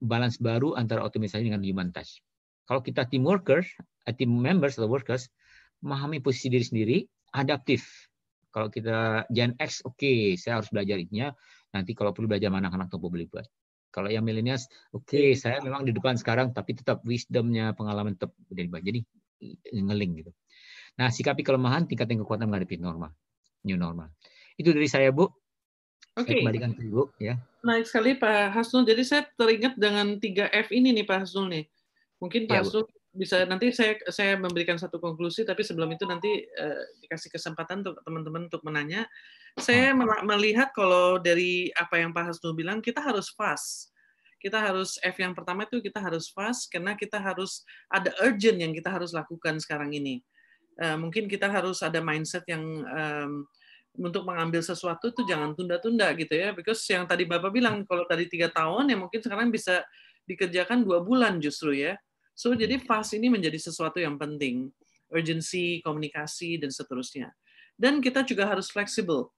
Speaker 2: balance baru antara otomatisasi dengan human touch. Kalau kita team workers, eh, team members atau workers memahami posisi diri sendiri, adaptif. Kalau kita Gen X, oke, okay, saya harus belajar ini. Ya. Nanti kalau perlu belajar mana anak-anak atau publik buat. Kalau yang milenial, oke, okay, hmm. saya memang di depan sekarang, tapi tetap wisdomnya, pengalaman tetap dari banyak. Jadi ngeling gitu. Nah, sikapi kelemahan, tingkat yang kekuatan menghadapi normal, new normal. Itu dari saya, Bu. Oke. Okay. kembalikan ke Ibu ya.
Speaker 5: Naik sekali Pak Hasnul. Jadi saya teringat dengan 3F ini nih Pak Hasnul nih. Mungkin Pak ya, Hasnul bisa nanti saya saya memberikan satu konklusi tapi sebelum itu nanti eh, dikasih kesempatan untuk teman-teman untuk menanya. Saya melihat kalau dari apa yang Pak Hasnul bilang kita harus fast. Kita harus F yang pertama itu kita harus fast karena kita harus ada urgent yang kita harus lakukan sekarang ini. Eh, mungkin kita harus ada mindset yang eh, untuk mengambil sesuatu itu jangan tunda-tunda gitu ya because yang tadi bapak bilang kalau tadi tiga tahun ya mungkin sekarang bisa dikerjakan dua bulan justru ya so jadi iya. fast ini menjadi sesuatu yang penting urgency komunikasi dan seterusnya dan kita juga harus fleksibel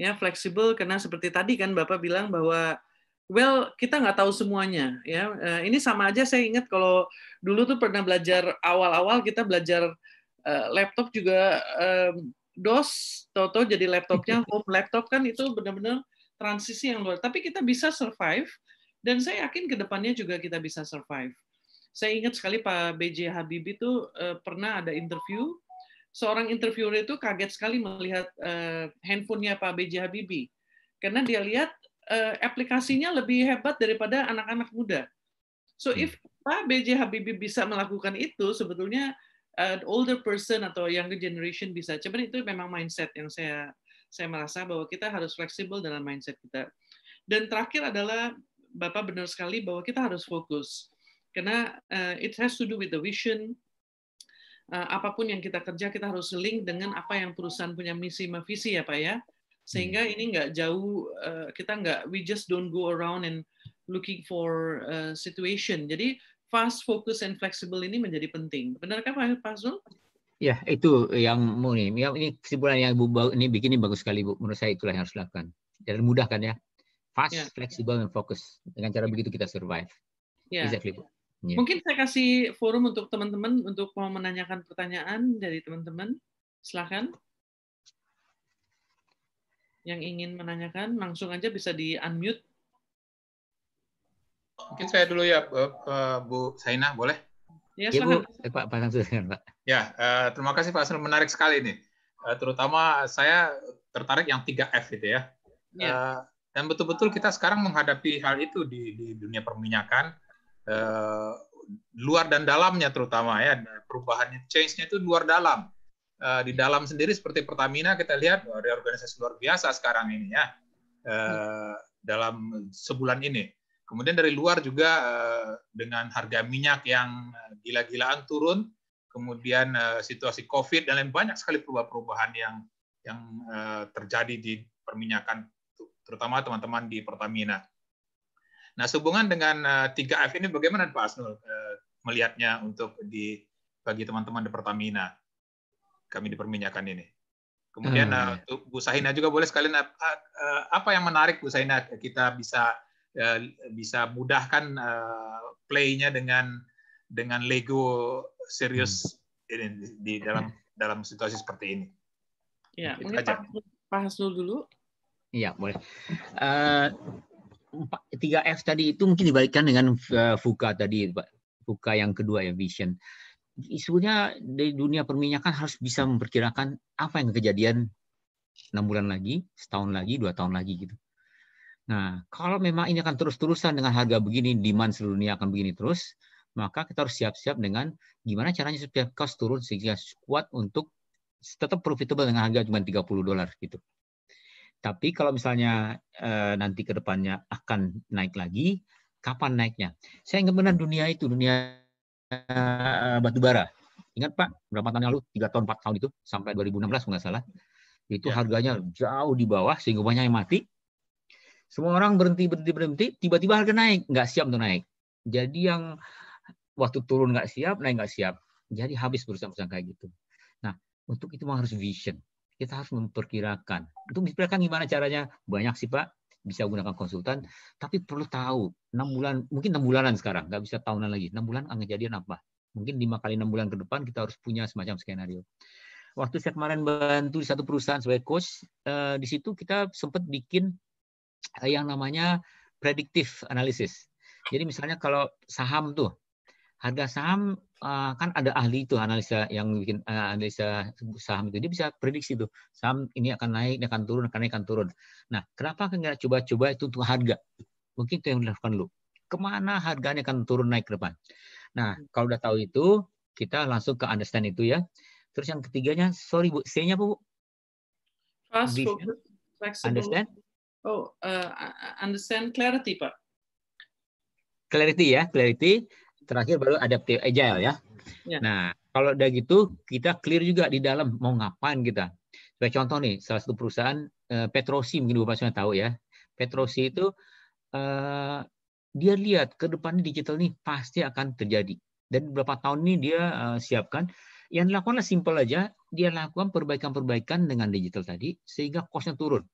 Speaker 5: ya fleksibel karena seperti tadi kan bapak bilang bahwa well kita nggak tahu semuanya ya eh, ini sama aja saya ingat kalau dulu tuh pernah belajar awal-awal kita belajar eh, laptop juga eh, dos, toto jadi laptopnya home laptop kan itu benar-benar transisi yang luar. Tapi kita bisa survive dan saya yakin ke depannya juga kita bisa survive. Saya ingat sekali Pak BJ Habibie itu eh, pernah ada interview, seorang interviewer itu kaget sekali melihat uh, handphonenya Pak BJ Habibie karena dia lihat uh, aplikasinya lebih hebat daripada anak-anak muda. So hmm. if Pak BJ Habibie bisa melakukan itu, sebetulnya An older person atau younger generation bisa. Cuman itu memang mindset yang saya saya merasa bahwa kita harus fleksibel dalam mindset kita. Dan terakhir adalah Bapak benar sekali bahwa kita harus fokus karena uh, it has to do with the vision. Uh, apapun yang kita kerja kita harus link dengan apa yang perusahaan punya misi sama visi ya Pak ya. Sehingga ini nggak jauh uh, kita nggak we just don't go around and looking for uh, situation. Jadi fast, focus, and flexible ini menjadi penting. Benarkah Pak Fazul?
Speaker 2: Ya, itu yang murni. nih. Yang ini kesimpulan yang Bu ini bikin ini bagus sekali Bu. Menurut saya itulah yang harus dilakukan. Dan mudah kan ya. Fast, ya. ya. fleksibel, dan fokus. Dengan cara begitu kita survive. Ya. Exactly Bu.
Speaker 5: Ya. Mungkin saya kasih forum untuk teman-teman untuk mau menanyakan pertanyaan dari teman-teman. Silahkan. Yang ingin menanyakan langsung aja bisa di unmute
Speaker 4: Mungkin saya dulu ya, eh, Bu Saina, boleh? Ya, ya Bu, eh, Pak, Pak Samsul, Ya, eh, terima kasih Pak Samsul, menarik sekali ini. Eh, terutama saya tertarik yang 3F itu ya. ya. dan betul-betul kita sekarang menghadapi hal itu di, di dunia perminyakan, luar dan dalamnya terutama ya, perubahannya, change-nya itu luar dalam. di dalam sendiri seperti Pertamina kita lihat reorganisasi luar biasa sekarang ini ya. Uh, dalam sebulan ini. Kemudian dari luar juga eh, dengan harga minyak yang eh, gila-gilaan turun, kemudian eh, situasi COVID dan lain banyak sekali perubahan-perubahan yang yang terjadi di perminyakan, terutama teman-teman di Pertamina. Nah, sehubungan dengan 3F ini bagaimana Pak Asnul melihatnya untuk di bagi teman-teman di Pertamina kami di perminyakan ini?
Speaker 5: Kemudian hmm.
Speaker 4: untuk Bu Sahina juga boleh sekalian apa yang menarik Bu Sahina kita bisa Ya, bisa mudahkan uh, play-nya dengan dengan Lego serius hmm. di, di dalam dalam situasi seperti ini.
Speaker 5: Ya, Itu mungkin aja. Pak Hasnul dulu.
Speaker 2: Iya, boleh. Uh, f tadi itu mungkin dibalikkan dengan eh, Fuka tadi, Fuka yang kedua ya, Vision. Isunya di dunia perminyakan harus bisa memperkirakan apa yang kejadian enam bulan lagi, setahun lagi, dua tahun lagi gitu. Nah, kalau memang ini akan terus-terusan dengan harga begini, demand seluruh dunia akan begini terus, maka kita harus siap-siap dengan gimana caranya supaya cost turun sehingga kuat untuk tetap profitable dengan harga cuma 30 dolar gitu. Tapi kalau misalnya eh, nanti ke depannya akan naik lagi, kapan naiknya? Saya ingat benar dunia itu, dunia eh, batu bara. Ingat Pak, berapa tahun yang lalu? 3 tahun, 4 tahun itu, sampai 2016 nggak salah. Itu ya. harganya jauh di bawah sehingga banyak yang mati semua orang berhenti berhenti berhenti, tiba-tiba harga naik, nggak siap untuk naik. Jadi yang waktu turun nggak siap, naik nggak siap. Jadi habis perusahaan-perusahaan kayak gitu. Nah, untuk itu harus vision. Kita harus memperkirakan. Untuk memperkirakan gimana caranya? Banyak sih Pak bisa gunakan konsultan, tapi perlu tahu enam bulan, mungkin enam bulanan sekarang, nggak bisa tahunan lagi. Enam bulan jadi apa? Mungkin lima kali enam bulan ke depan kita harus punya semacam skenario. Waktu saya kemarin bantu di satu perusahaan sebagai coach, eh, di situ kita sempat bikin Eh, yang namanya prediktif analisis. Jadi misalnya kalau saham tuh, harga saham eh, kan ada ahli tuh analisa yang bikin eh, analisa saham itu dia bisa prediksi tuh saham ini akan naik, ini akan turun, akan naik, akan turun. Nah, kenapa nggak coba-coba itu untuk harga? Mungkin itu yang dilakukan lu. Kemana harganya akan turun naik ke depan? Nah, kalau udah tahu itu, kita langsung ke understand itu ya. Terus yang ketiganya, sorry Bu, C-nya apa Bu?
Speaker 5: Fast, ya? Understand? Oh, uh, understand clarity, Pak.
Speaker 2: Clarity ya, clarity. Terakhir baru adaptive agile ya. ya. Nah, kalau udah gitu kita clear juga di dalam mau ngapain kita. Sebagai contoh nih, salah satu perusahaan uh, Petrosi mungkin Bapak sudah tahu ya. Petrosi itu uh, dia lihat ke depan digital nih pasti akan terjadi. Dan beberapa tahun ini dia uh, siapkan yang dilakukanlah simpel aja, dia lakukan perbaikan-perbaikan dengan digital tadi sehingga kosnya turun.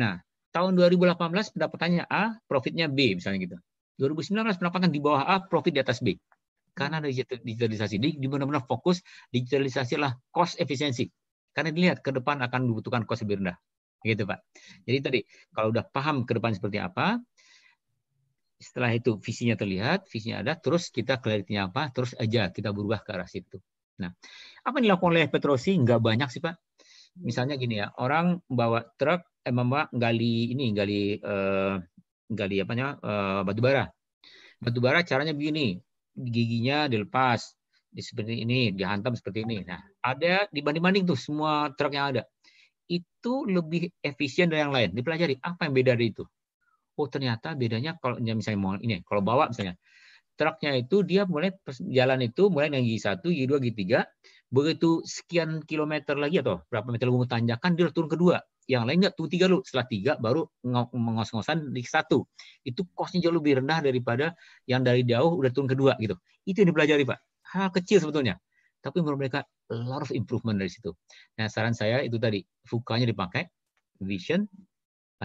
Speaker 2: Nah, tahun 2018 pendapatannya A, profitnya B misalnya gitu. 2019 pendapatan di bawah A, profit di atas B. Karena ada digitalisasi. di benar-benar fokus digitalisasi lah cost efisiensi. Karena dilihat ke depan akan dibutuhkan cost lebih rendah. Gitu Pak. Jadi tadi kalau udah paham ke depan seperti apa, setelah itu visinya terlihat, visinya ada, terus kita clarity-nya apa, terus aja kita berubah ke arah situ. Nah, apa yang dilakukan oleh Petrosi? Nggak banyak sih Pak Misalnya gini ya, orang bawa truk, eh, membawa gali ini, gali eh, gali apa namanya eh, batu bara. Batu bara caranya begini, giginya dilepas, di seperti ini, dihantam seperti ini. Nah, ada dibanding-banding tuh semua truk yang ada. Itu lebih efisien dari yang lain. Dipelajari apa yang beda dari itu. Oh ternyata bedanya kalau misalnya mau ini, kalau bawa misalnya truknya itu dia mulai jalan itu mulai dengan gigi satu, gigi dua, gigi tiga begitu sekian kilometer lagi atau berapa meter lagi tanjakan dia turun kedua yang lain enggak tuh tiga lu setelah tiga baru mengos-ngosan di satu itu kosnya jauh lebih rendah daripada yang dari jauh udah turun kedua gitu itu yang dipelajari pak hal kecil sebetulnya tapi menurut mereka a lot of improvement dari situ nah saran saya itu tadi fukanya dipakai vision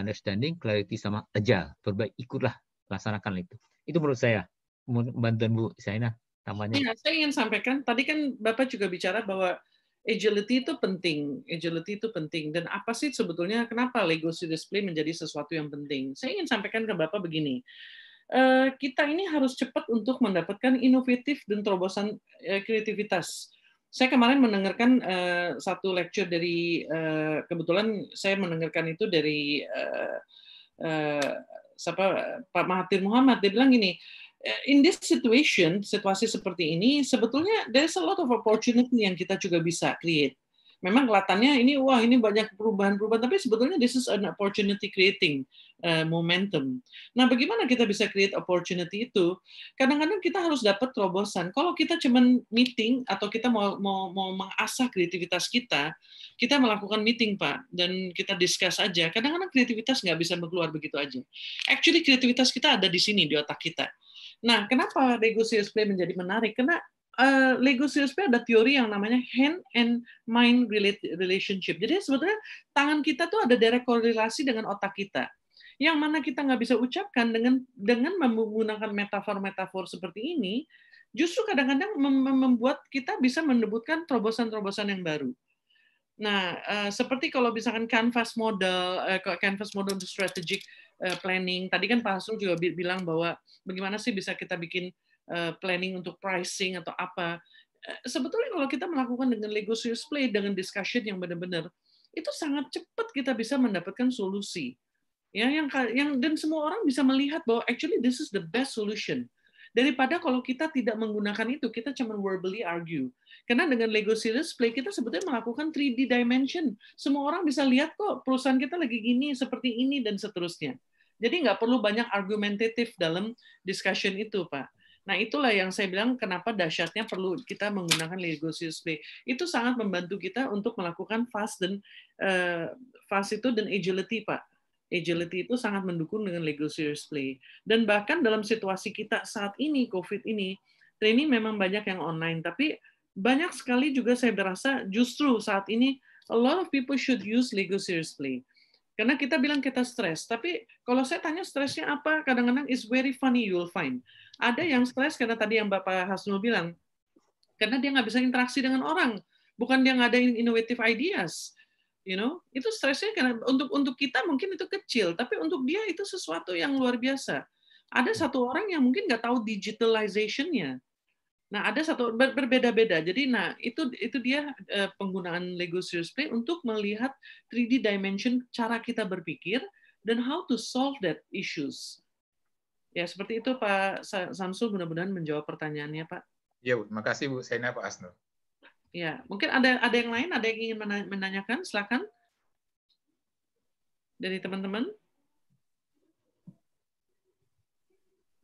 Speaker 2: understanding clarity sama aja perbaik ikutlah laksanakan itu itu menurut saya bantuan Bu Saina namanya. Ya,
Speaker 5: saya ingin sampaikan tadi kan Bapak juga bicara bahwa agility itu penting, agility itu penting. Dan apa sih sebetulnya kenapa legacy display menjadi sesuatu yang penting? Saya ingin sampaikan ke Bapak begini. Eh, kita ini harus cepat untuk mendapatkan inovatif dan terobosan eh, kreativitas. Saya kemarin mendengarkan eh, satu lecture dari kebetulan saya mendengarkan itu dari siapa Pak Mahathir Muhammad. Dia bilang gini, Eh, in this situation, situasi seperti ini, sebetulnya there's a lot of opportunity yang kita juga bisa create. Memang kelihatannya ini, wah ini banyak perubahan-perubahan, tapi sebetulnya this is an opportunity creating uh, momentum. Nah, bagaimana kita bisa create opportunity itu? Kadang-kadang kita harus dapat terobosan. Kalau kita cuman meeting atau kita mau, mau, mau mengasah kreativitas kita, kita melakukan meeting, Pak, dan kita discuss aja. Kadang-kadang kreativitas nggak bisa keluar begitu aja. Actually, kreativitas kita ada di sini, di otak kita Nah, kenapa Serious play menjadi menarik? Karena uh, eh, Legosius ada teori yang namanya hand and mind relationship. Jadi sebetulnya tangan kita tuh ada direct korelasi dengan otak kita. Yang mana kita nggak bisa ucapkan dengan dengan menggunakan metafor-metafor seperti ini, justru kadang-kadang membuat kita bisa menyebutkan terobosan-terobosan yang baru. Nah, uh, seperti kalau misalkan canvas model, uh, canvas model strategic Eh, planning. Tadi kan Pak Hasrul juga bilang bahwa bagaimana sih bisa kita bikin eh, planning untuk pricing atau apa. Eh, sebetulnya kalau kita melakukan dengan Lego Legosius Play, dengan discussion yang benar-benar, itu sangat cepat kita bisa mendapatkan solusi. Ya, yang, yang dan semua orang bisa melihat bahwa actually this is the best solution daripada kalau kita tidak menggunakan itu kita cuma verbally argue karena dengan Lego Serious Play kita sebetulnya melakukan 3D dimension semua orang bisa lihat kok perusahaan kita lagi gini seperti ini dan seterusnya jadi nggak perlu banyak argumentatif dalam discussion itu, Pak. Nah, itulah yang saya bilang kenapa dahsyatnya perlu kita menggunakan Legosius Itu sangat membantu kita untuk melakukan fast dan uh, fast itu dan agility, Pak. Agility itu sangat mendukung dengan serious Play. Dan bahkan dalam situasi kita saat ini, COVID ini, training memang banyak yang online, tapi banyak sekali juga saya berasa justru saat ini a lot of people should use Lego Serious Play. Karena kita bilang kita stres, tapi kalau saya tanya stresnya apa, kadang-kadang is very funny you'll find. Ada yang stres karena tadi yang Bapak Hasnul bilang, karena dia nggak bisa interaksi dengan orang, bukan dia nggak ada innovative ideas, you know, itu stresnya karena untuk untuk kita mungkin itu kecil, tapi untuk dia itu sesuatu yang luar biasa. Ada satu orang yang mungkin nggak tahu digitalizationnya, Nah, ada satu ber, berbeda-beda. Jadi nah, itu itu dia eh, penggunaan Lego Serious Play untuk melihat 3D dimension cara kita berpikir dan how to solve that issues. Ya, seperti itu Pak Samsul mudah-mudahan menjawab pertanyaannya, Pak.
Speaker 4: ya Bu. Makasih Bu saya ini Pak Asno.
Speaker 5: Ya, mungkin ada ada yang lain, ada yang ingin menanyakan, silakan. Dari teman-teman.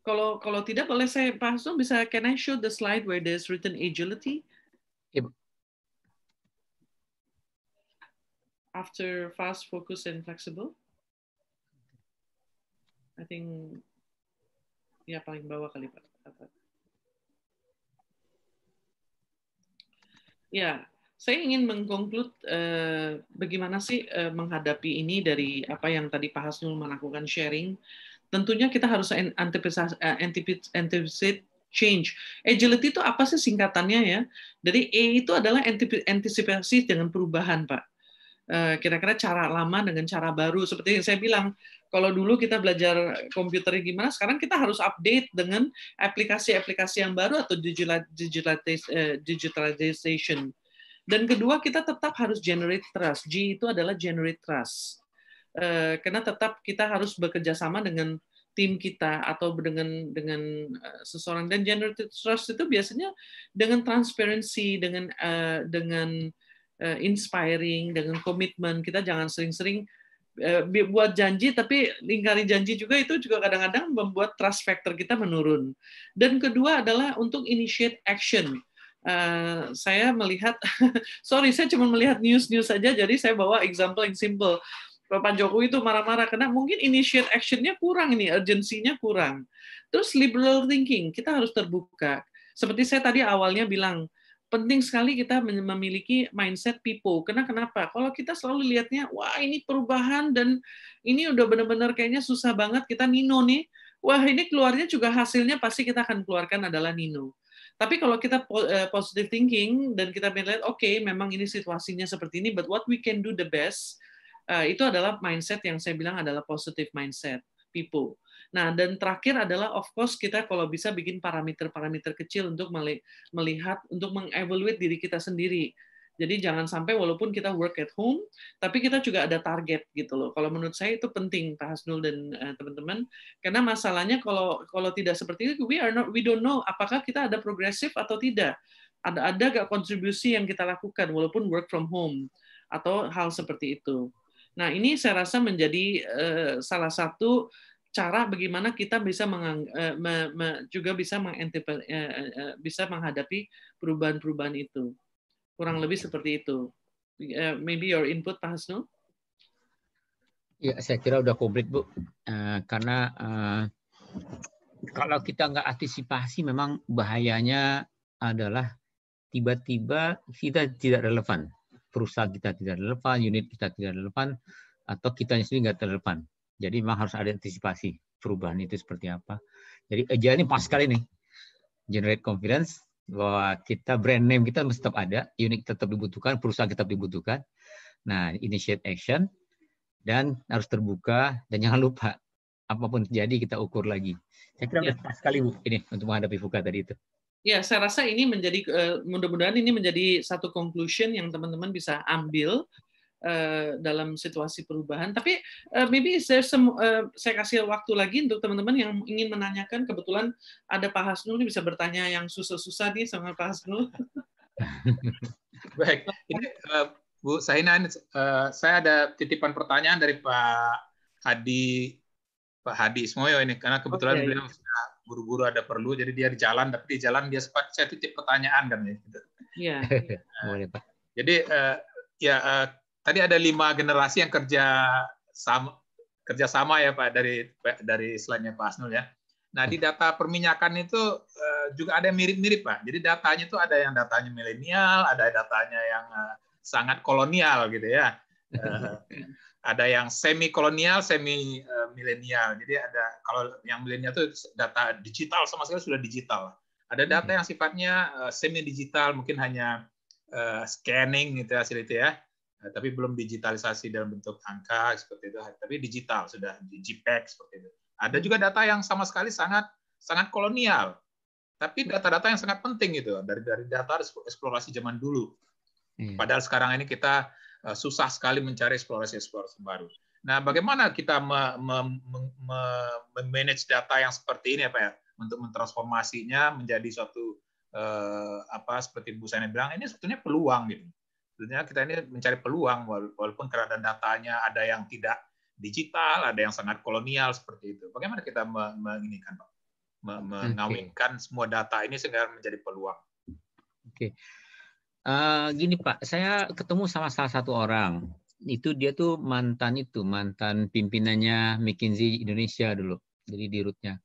Speaker 5: Kalau kalau tidak boleh saya Pak Hasnul bisa can I show the slide where there's written agility? Ibu. After fast, focus, and flexible. I think ya paling bawah kali Pak. Ya, saya ingin mengkonklud uh, eh, bagaimana sih uh, menghadapi ini dari apa yang tadi Pak Hasnul melakukan sharing. Uh, tentunya kita harus eh, anticipate change. Agility itu apa sih singkatannya ya? Jadi A itu adalah antisipasi dengan perubahan, Pak. Eh, kira-kira cara lama dengan cara baru. Seperti yang saya bilang, kalau dulu kita belajar komputer gimana, sekarang kita harus update dengan aplikasi-aplikasi yang baru atau eh, digitalization. Dan kedua, kita tetap harus generate trust. G itu adalah generate trust. Eh, karena tetap kita harus bekerja sama dengan tim kita atau dengan dengan eh, seseorang dan generative trust itu biasanya dengan transparansi dengan eh, dengan inspiring dengan komitmen kita jangan sering-sering buat janji tapi lingkari janji juga itu juga kadang-kadang membuat trust factor kita menurun dan kedua adalah untuk initiate action Uh, saya melihat, sorry, saya cuma melihat news-news saja, jadi saya bawa example yang simple. Pak Jokowi itu marah-marah karena mungkin initiate action-nya kurang ini, urgensinya kurang. Terus liberal thinking, kita harus terbuka. Seperti saya tadi awalnya bilang, penting sekali kita memiliki mindset people. Karena kenapa? Kalau kita selalu lihatnya, wah ini perubahan dan ini udah benar-benar kayaknya susah banget kita nino nih. Wah ini keluarnya juga hasilnya pasti kita akan keluarkan adalah nino. Tapi kalau kita eh, positive thinking dan kita melihat, oke okay, memang ini situasinya seperti ini, but what we can do the best – Eh, itu adalah mindset yang saya bilang adalah positive mindset people. Nah, dan terakhir adalah of course kita kalau bisa bikin parameter-parameter kecil untuk melihat, untuk mengevaluate diri kita sendiri. Jadi jangan sampai walaupun kita work at home, tapi kita juga ada target gitu loh. Kalau menurut saya itu penting Pak Hasnul dan eh, teman-teman, uh, karena masalahnya kalau kalau tidak seperti itu, we are not, we don't know apakah kita ada progresif atau tidak. Ada ada gak kontribusi yang kita lakukan walaupun work from home atau hal seperti itu. Nah, ini saya rasa menjadi uh, salah satu cara bagaimana kita bisa uh, me, me, juga bisa meng uh, uh, bisa menghadapi perubahan-perubahan itu. Kurang lebih seperti itu. Uh, maybe your input, Pak Hasnu
Speaker 2: Ya, saya kira sudah komplit, Bu. Uh, karena uh, kalau kita nggak antisipasi, memang bahayanya adalah tiba-tiba kita tidak relevan perusahaan kita tidak relevan, unit kita tidak relevan, atau kita sendiri nggak relevan. Jadi memang harus ada antisipasi perubahan itu seperti apa. Jadi eh, agile ini pas sekali nih. Generate confidence bahwa kita brand name kita mesti tetap ada, unit tetap dibutuhkan, perusahaan tetap dibutuhkan. Nah, initiate action dan harus terbuka dan jangan lupa apapun terjadi kita ukur lagi. Saya kira pas sekali Bu ini untuk menghadapi VUCA tadi itu.
Speaker 5: Ya, saya rasa ini menjadi eh, mudah-mudahan ini menjadi satu conclusion yang teman-teman bisa ambil eh, dalam situasi perubahan. Tapi eh, maybe is saya kasih waktu lagi untuk teman-teman yang ingin menanyakan. Kebetulan ada Pak Hasnul bisa bertanya yang susah-susah nih sama Pak Hasnul.
Speaker 4: Baik, ini Bu Sainan, saya ada titipan pertanyaan dari Pak Hadi Pak Hadi Ismoyo ini karena kebetulan okay. Oh, iya, iya. beliau sudah buru-buru ada perlu jadi dia di jalan tapi di jalan dia sempat saya titip pertanyaan kan ya gitu. Iya. jadi uh, ya uh, tadi ada lima generasi yang kerja sama kerja sama ya Pak dari dari slide Pak Asnul ya. Nah di data perminyakan itu uh, juga ada yang mirip-mirip Pak. Jadi datanya itu ada yang datanya milenial, ada datanya yang uh, sangat kolonial gitu ya. Uh, ada yang semi kolonial, semi milenial. Jadi ada kalau yang milenial itu data digital sama sekali sudah digital. Ada data hmm. yang sifatnya eh, semi digital, mungkin hanya eh, scanning gitu ya, hasil itu ya. Eh, tapi belum digitalisasi dalam bentuk angka seperti itu, tapi digital sudah di JPEG seperti itu. Ada juga data yang sama sekali sangat sangat kolonial. Tapi data-data yang sangat penting gitu dari dari data eksplorasi zaman dulu. Hmm. Padahal sekarang ini kita Eh, susah sekali mencari eksplorasi-eksplorasi baru. Nah, bagaimana kita memanage data yang seperti ini, Pak ya, untuk mentransformasinya menjadi suatu eh, apa seperti Bu Sani bilang, ini sebetulnya peluang gitu. Sebetulnya kita ini mencari peluang walaupun keadaan datanya ada yang tidak digital, ada yang sangat kolonial seperti itu. Bagaimana kita menginginkan, Pak? Mengawinkan okay. semua data ini sehingga menjadi peluang.
Speaker 2: Oke. Okay. Uh, gini Pak, saya ketemu sama salah satu orang. Itu dia tuh mantan itu, mantan pimpinannya McKinsey Indonesia dulu. Jadi di rootnya.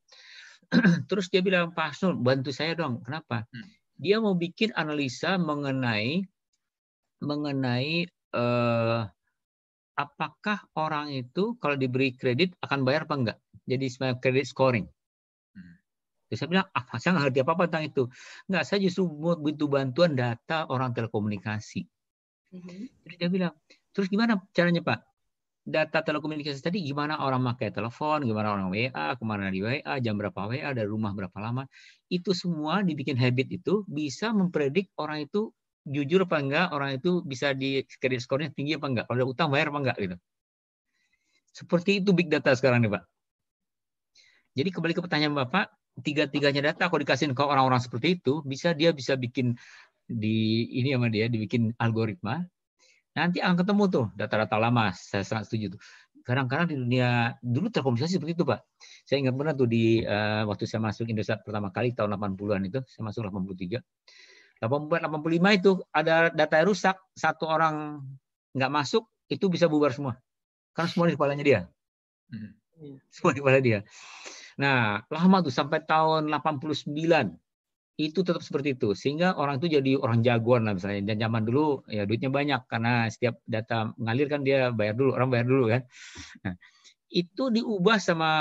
Speaker 2: Terus dia bilang, Pak Asnur, bantu saya dong. Kenapa? Hmm. Dia mau bikin analisa mengenai mengenai uh, apakah orang itu kalau diberi kredit akan bayar apa enggak. Jadi sebenarnya kredit scoring. Terus saya bilang, ah, saya nggak ngerti apa-apa tentang itu. Nggak, saya justru butuh bantuan data orang telekomunikasi. Mm-hmm. Terus dia bilang, terus gimana caranya Pak? Data telekomunikasi tadi gimana orang pakai telepon, gimana orang WA, kemana di WA, jam berapa WA, dari rumah berapa lama. Itu semua dibikin habit itu bisa mempredik orang itu jujur apa enggak, orang itu bisa di kredit skornya tinggi apa enggak, kalau ada utang bayar apa enggak gitu. Seperti itu big data sekarang nih Pak. Jadi kembali ke pertanyaan Bapak, tiga-tiganya data kalau dikasihin ke orang-orang seperti itu, bisa dia bisa bikin di ini sama dia dibikin algoritma. Nanti akan ketemu tuh data-data lama. Saya sangat setuju tuh. Kadang-kadang di dunia dulu terkomunikasi seperti itu, Pak. Saya ingat pernah tuh di uh, waktu saya masuk Indonesia pertama kali tahun 80-an itu, saya masuk 83. 84 85 itu ada data yang rusak, satu orang nggak masuk itu bisa bubar semua. Karena semua di kepalanya dia. Hmm. Semua di kepala dia. Nah, lama tuh sampai tahun 89 itu tetap seperti itu sehingga orang itu jadi orang jagoan lah misalnya dan zaman dulu ya duitnya banyak karena setiap data mengalir kan dia bayar dulu orang bayar dulu kan nah, itu diubah sama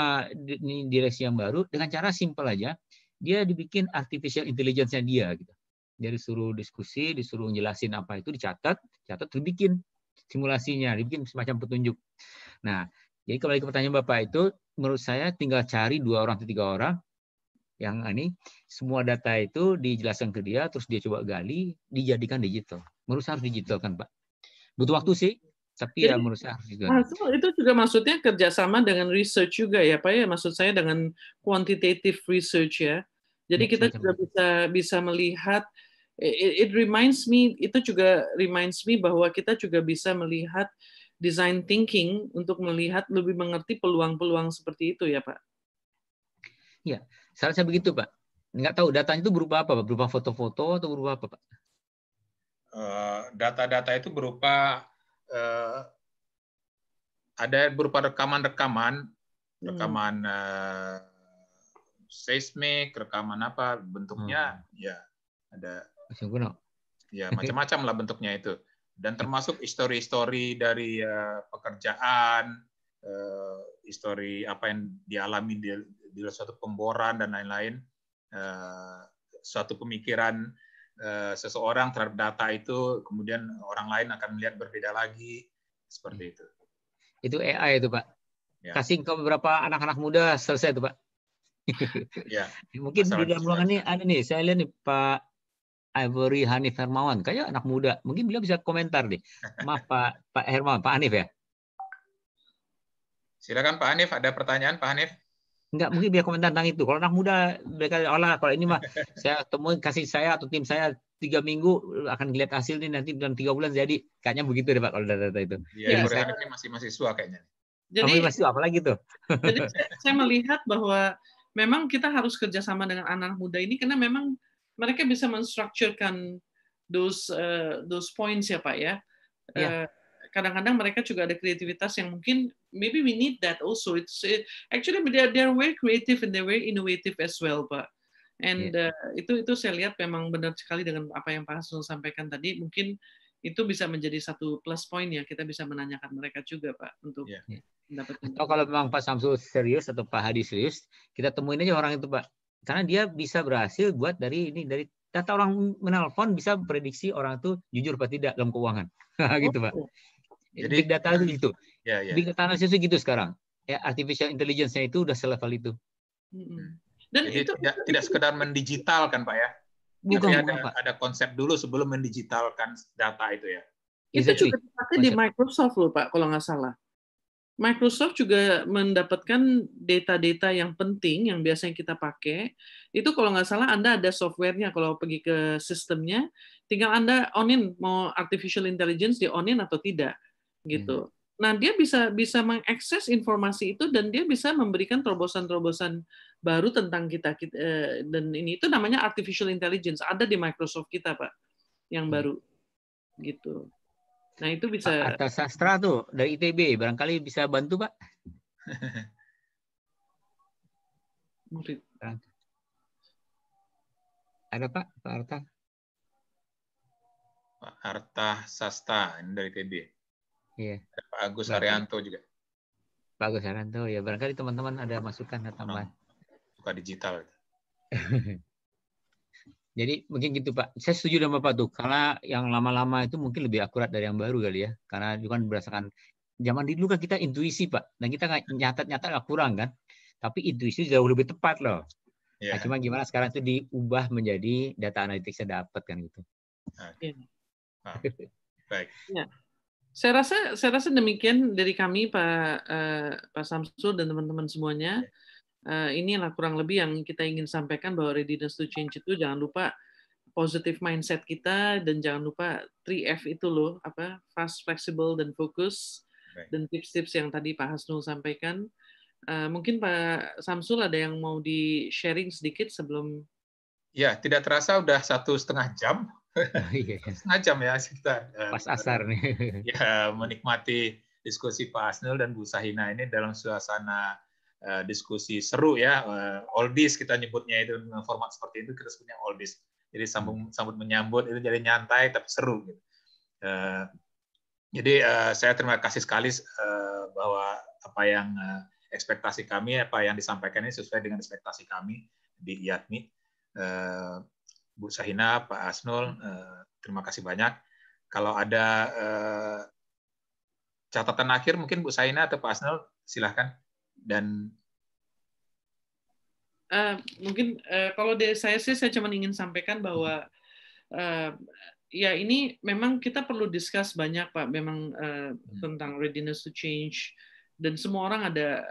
Speaker 2: direksi yang baru dengan cara simpel aja dia dibikin artificial intelligence-nya dia gitu dia suruh diskusi disuruh jelasin apa itu dicatat catat dibikin simulasinya dibikin semacam petunjuk nah jadi kalau ke pertanyaan bapak itu menurut saya tinggal cari dua orang atau tiga orang yang ini semua data itu dijelaskan ke dia terus dia coba gali dijadikan
Speaker 5: digital menurut saya harus digital kan pak butuh waktu sih tapi ya Jadi, ya menurut saya harus digital. itu juga maksudnya kerjasama dengan research juga ya pak ya maksud saya dengan quantitative research ya jadi iya, kita juga bisa bisa melihat it, it reminds me itu juga reminds me bahwa kita juga bisa melihat uh, design thinking untuk melihat lebih mengerti peluang-peluang seperti itu ya Pak?
Speaker 2: Ya, saya begitu Pak. Nggak tahu datanya itu berupa apa Pak? Berupa foto-foto atau berupa apa Pak?
Speaker 4: Eh, data-data itu berupa uh, ada berupa rekaman-rekaman, hmm. rekaman hmm. uh, eh, seismik, rekaman apa bentuknya? Hmm. Ya, ada. Ya macam-macam lah bentuknya itu dan termasuk histori-histori dari eh, pekerjaan, uh, histori apa yang dialami di, suatu pemboran dan lain-lain, eh, suatu pemikiran seseorang terhadap data itu kemudian orang lain akan melihat berbeda lagi seperti hmm. itu.
Speaker 2: Itu AI itu pak. Ya. Kasih ke beberapa anak-anak muda selesai itu pak. ya. Mungkin Masalah di dalam ruangan ini ada nih saya lihat nih Pak Ivory Hanif Hermawan. kayak anak muda. Mungkin beliau bisa komentar deh. Maaf Pak, Pak Hermawan, Pak Hanif ya. Silakan Pak Hanif, ada pertanyaan Pak Hanif? Enggak, mungkin biar komentar tentang itu. Kalau anak muda, mereka olah. Kalau ini mah, saya temuin kasih saya atau tim saya tiga minggu akan lihat hasil ini nanti dalam tiga bulan jadi kayaknya begitu deh pak kalau data, -data itu. Iya, ya, saya, ini
Speaker 4: masih mahasiswa kayaknya.
Speaker 5: Jadi Kami apa
Speaker 2: apalagi tuh. Jadi
Speaker 5: saya melihat bahwa memang kita harus kerjasama dengan anak muda ini karena memang mereka bisa menstrukturkan those uh, those points ya Pak ya. Yeah. Ya. Uh, kadang-kadang mereka juga ada kreativitas yang mungkin maybe we need that also. It's it, actually they are very creative and they're very innovative as well, Pak. And yeah. Ya. uh, itu itu saya lihat memang benar sekali dengan apa yang Pak Hasul sampaikan tadi. Mungkin itu bisa menjadi satu plus point ya kita bisa menanyakan mereka juga Pak untuk yeah. mendapatkan.
Speaker 2: Atau kalau memang Pak Samsul serius atau Pak Hadi serius, kita temuin aja orang itu Pak karena dia bisa berhasil buat dari ini dari data orang menelpon bisa prediksi orang itu jujur atau tidak dalam keuangan gitu pak jadi big data itu gitu ya, ya. big data itu gitu sekarang ya, artificial intelligence-nya itu udah selevel itu
Speaker 4: hmm. dan jadi itu tidak, tidak sekedar mendigitalkan pak ya bukan, ada, bukan, ada konsep dulu sebelum mendigitalkan data itu ya
Speaker 5: itu juga dipakai di Microsoft loh pak kalau nggak salah Microsoft juga mendapatkan data-data yang penting yang biasanya kita pakai. Itu kalau nggak salah Anda ada softwarenya kalau pergi ke sistemnya, tinggal Anda onin mau artificial intelligence di onin atau tidak gitu. Hmm. Nah dia bisa bisa mengakses informasi itu dan dia bisa memberikan terobosan-terobosan baru tentang kita, eh, dan ini itu namanya artificial intelligence ada di Microsoft kita pak yang hmm. baru gitu. Nah itu bisa.
Speaker 2: Atas sastra tuh dari ITB barangkali bisa bantu pak. Murid. Ada pak Pak Arta.
Speaker 4: Pak Arta sastra ini dari ITB. Iya. Ada Pak Agus Berarti. Arianto juga.
Speaker 2: Pak Agus Arianto ya barangkali teman-teman ada masukan atau tambahan. Suka digital. Jadi mungkin gitu Pak. Saya setuju dengan Bapak tuh, karena yang lama-lama itu mungkin lebih akurat dari yang baru kali ya. Karena juga kan berdasarkan zaman dulu kan kita intuisi Pak, dan kita nggak nyata-nyata nggak kurang kan. Tapi intuisi jauh lebih tepat loh. Yeah. Nah, cuma gimana sekarang itu diubah menjadi data analitik saya dapat kan gitu. Okay. Iya. Ah. Baik.
Speaker 5: Iya. Saya rasa saya rasa demikian dari kami Pak uh, Pak Samsul dan teman-teman semuanya. Yeah. Ini eh, inilah kurang lebih yang kita ingin sampaikan bahwa readiness to change itu jangan lupa positive mindset kita dan jangan lupa 3F itu loh apa fast, flexible dan fokus dan tips-tips yang tadi Pak Hasnul sampaikan. Uh, mungkin Pak Samsul ada yang mau di sharing sedikit sebelum
Speaker 4: Ya, tidak terasa udah satu setengah jam. Iya. setengah jam ya kita.
Speaker 5: Pas asar nih.
Speaker 4: Ya, menikmati diskusi Pak Hasnul dan Bu Sahina ini dalam suasana Eh, diskusi seru ya eh, oldies kita nyebutnya itu format seperti itu kita sebutnya oldies jadi sambung sambut menyambut itu jadi nyantai tapi seru gitu eh, jadi saya terima kasih sekali bahwa apa yang ekspektasi kami apa yang disampaikan ini sesuai dengan ekspektasi kami di IATMI Bu Sahina Pak Asnul terima kasih banyak kalau ada catatan akhir mungkin Bu Sahina atau Pak Asnul silahkan
Speaker 5: dan uh, mungkin uh, kalau dari saya sih saya cuma ingin sampaikan bahwa uh, ya ini memang kita perlu discuss banyak pak memang uh, tentang readiness to change dan semua orang ada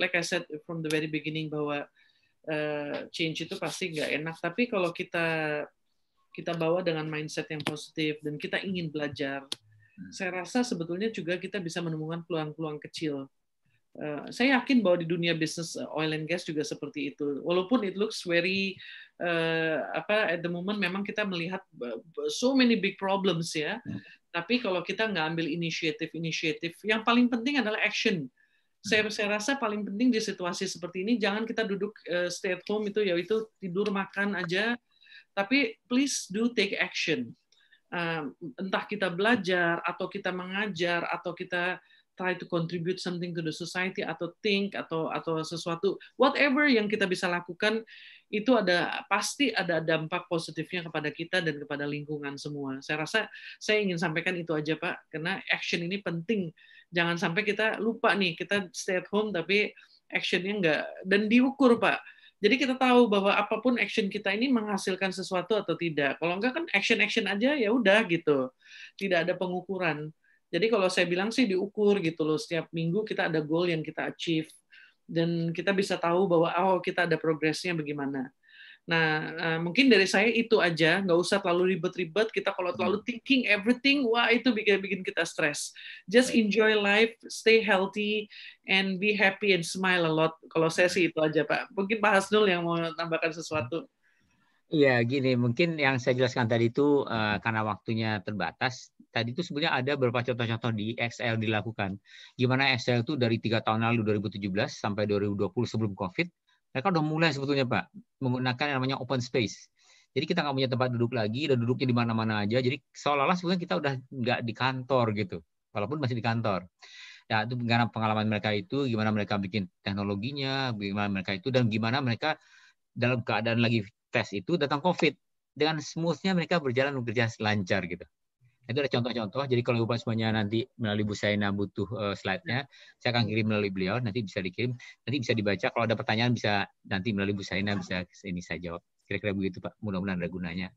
Speaker 5: like I said from the very beginning bahwa uh, change itu pasti nggak enak tapi kalau kita kita bawa dengan mindset yang positif dan kita ingin belajar hmm. saya rasa sebetulnya juga kita bisa menemukan peluang-peluang kecil Eh, saya yakin bahwa di dunia bisnis eh, oil and gas juga seperti itu. Walaupun it looks very uh, apa at the moment memang kita melihat so many big problems ya. Hmm. Tapi kalau kita nggak ambil inisiatif-inisiatif, yang paling penting adalah action. Saya, hmm. saya rasa paling penting di situasi seperti ini jangan kita duduk uh, stay at home itu yaitu tidur makan aja, tapi please do take action. Uh, entah kita belajar atau kita mengajar atau kita try to contribute something to the society atau think atau atau sesuatu whatever yang kita bisa lakukan itu ada pasti ada dampak positifnya kepada kita dan kepada lingkungan semua. Saya rasa saya ingin sampaikan itu aja Pak karena action ini penting. Jangan sampai kita lupa nih kita stay at home tapi actionnya enggak dan diukur Pak. Jadi kita tahu bahwa apapun action kita ini menghasilkan sesuatu atau tidak. Kalau enggak kan action-action aja ya udah gitu. Tidak ada pengukuran. Jadi kalau saya bilang sih diukur gitu loh, setiap minggu kita ada goal yang kita achieve dan kita bisa tahu bahwa oh kita ada progresnya bagaimana. Nah, eh, mungkin dari saya itu aja, nggak usah terlalu ribet-ribet. Kita kalau hmm. terlalu thinking everything, wah itu bikin bikin kita stres. Just enjoy life, stay healthy, and be happy and smile a lot. Kalau saya sih itu aja, Pak. Mungkin Pak Hasnul yang mau tambahkan sesuatu.
Speaker 2: Iya, gini, mungkin yang saya jelaskan tadi itu uh, karena waktunya terbatas, tadi itu sebenarnya ada beberapa contoh-contoh di Excel dilakukan. Gimana Excel itu dari tiga tahun lalu 2017 sampai 2020 sebelum COVID, mereka udah mulai sebetulnya Pak menggunakan yang namanya open space. Jadi kita nggak punya tempat duduk lagi, udah duduknya di mana-mana aja. Jadi seolah-olah sebetulnya kita udah nggak di kantor gitu, walaupun masih di kantor. Ya itu karena pengalaman mereka itu, gimana mereka bikin teknologinya, gimana mereka itu, dan gimana mereka dalam keadaan lagi tes itu datang COVID dengan smoothnya mereka berjalan bekerja lancar gitu. Itu ada contoh-contoh. Jadi kalau Bapak semuanya nanti melalui Bu Saina butuh uh, slide-nya, saya akan kirim melalui beliau. Nanti bisa dikirim, nanti bisa dibaca. Kalau ada pertanyaan bisa nanti melalui Bu Saina bisa ini saya jawab. Kira-kira begitu Pak. Mudah-mudahan ada gunanya.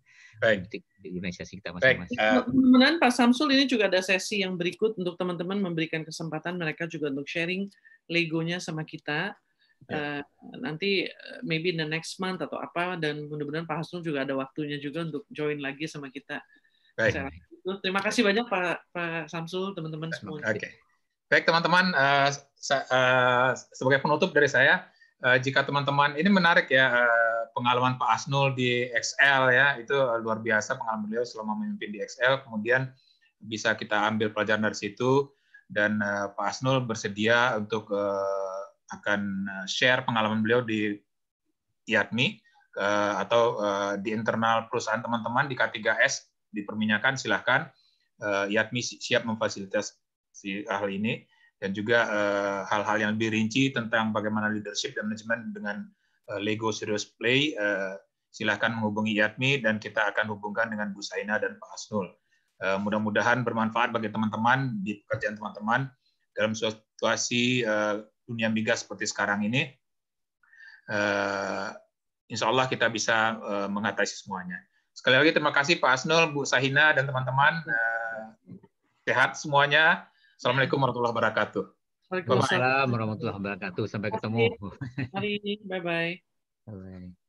Speaker 2: Baik. Di, di organisasi kita masing-masing. Eh,
Speaker 5: mudah-mudahan Pak Samsul ini juga ada sesi yang berikut untuk teman-teman memberikan kesempatan mereka juga untuk sharing legonya sama kita. Uh, nanti maybe in the next month atau apa dan mudah-mudahan Pak Hasnul juga ada waktunya juga untuk join lagi sama kita. Baik. Gitu. Terima kasih banyak Pak Pak Samsul, teman-teman semua. Oke. Okay. Baik teman-teman, uh,
Speaker 4: uh, sebagai penutup dari saya, uh, jika teman-teman ini menarik ya uh, pengalaman Pak Asnul di XL ya, itu uh, luar biasa pengalaman beliau selama memimpin di XL, kemudian bisa kita ambil pelajaran dari situ dan uh, Pak Asnul bersedia untuk uh, akan share pengalaman beliau di yatmi uh, atau uh, di internal perusahaan teman-teman di K3S di perminyakan silahkan uh, eh, IATMI siap memfasilitasi hal ini dan juga eh, hal-hal uh, yang lebih rinci tentang bagaimana leadership dan manajemen dengan uh, Lego Serious Play uh, silahkan menghubungi IATMI dan kita akan hubungkan dengan Bu Saina dan Pak Asnul. Uh, Mudah-mudahan bermanfaat bagi teman-teman di pekerjaan teman-teman dalam situasi uh, dunia migas seperti sekarang ini. Uh, insya Allah kita bisa mengatasi semuanya. Sekali lagi terima kasih Pak Asnul, Bu Sahina, dan teman-teman. Eh, sehat semuanya. Assalamualaikum warahmatullahi wabarakatuh.
Speaker 2: Waalaikumsalam warahmatullahi wabarakatuh. Sampai ketemu. Bye-bye.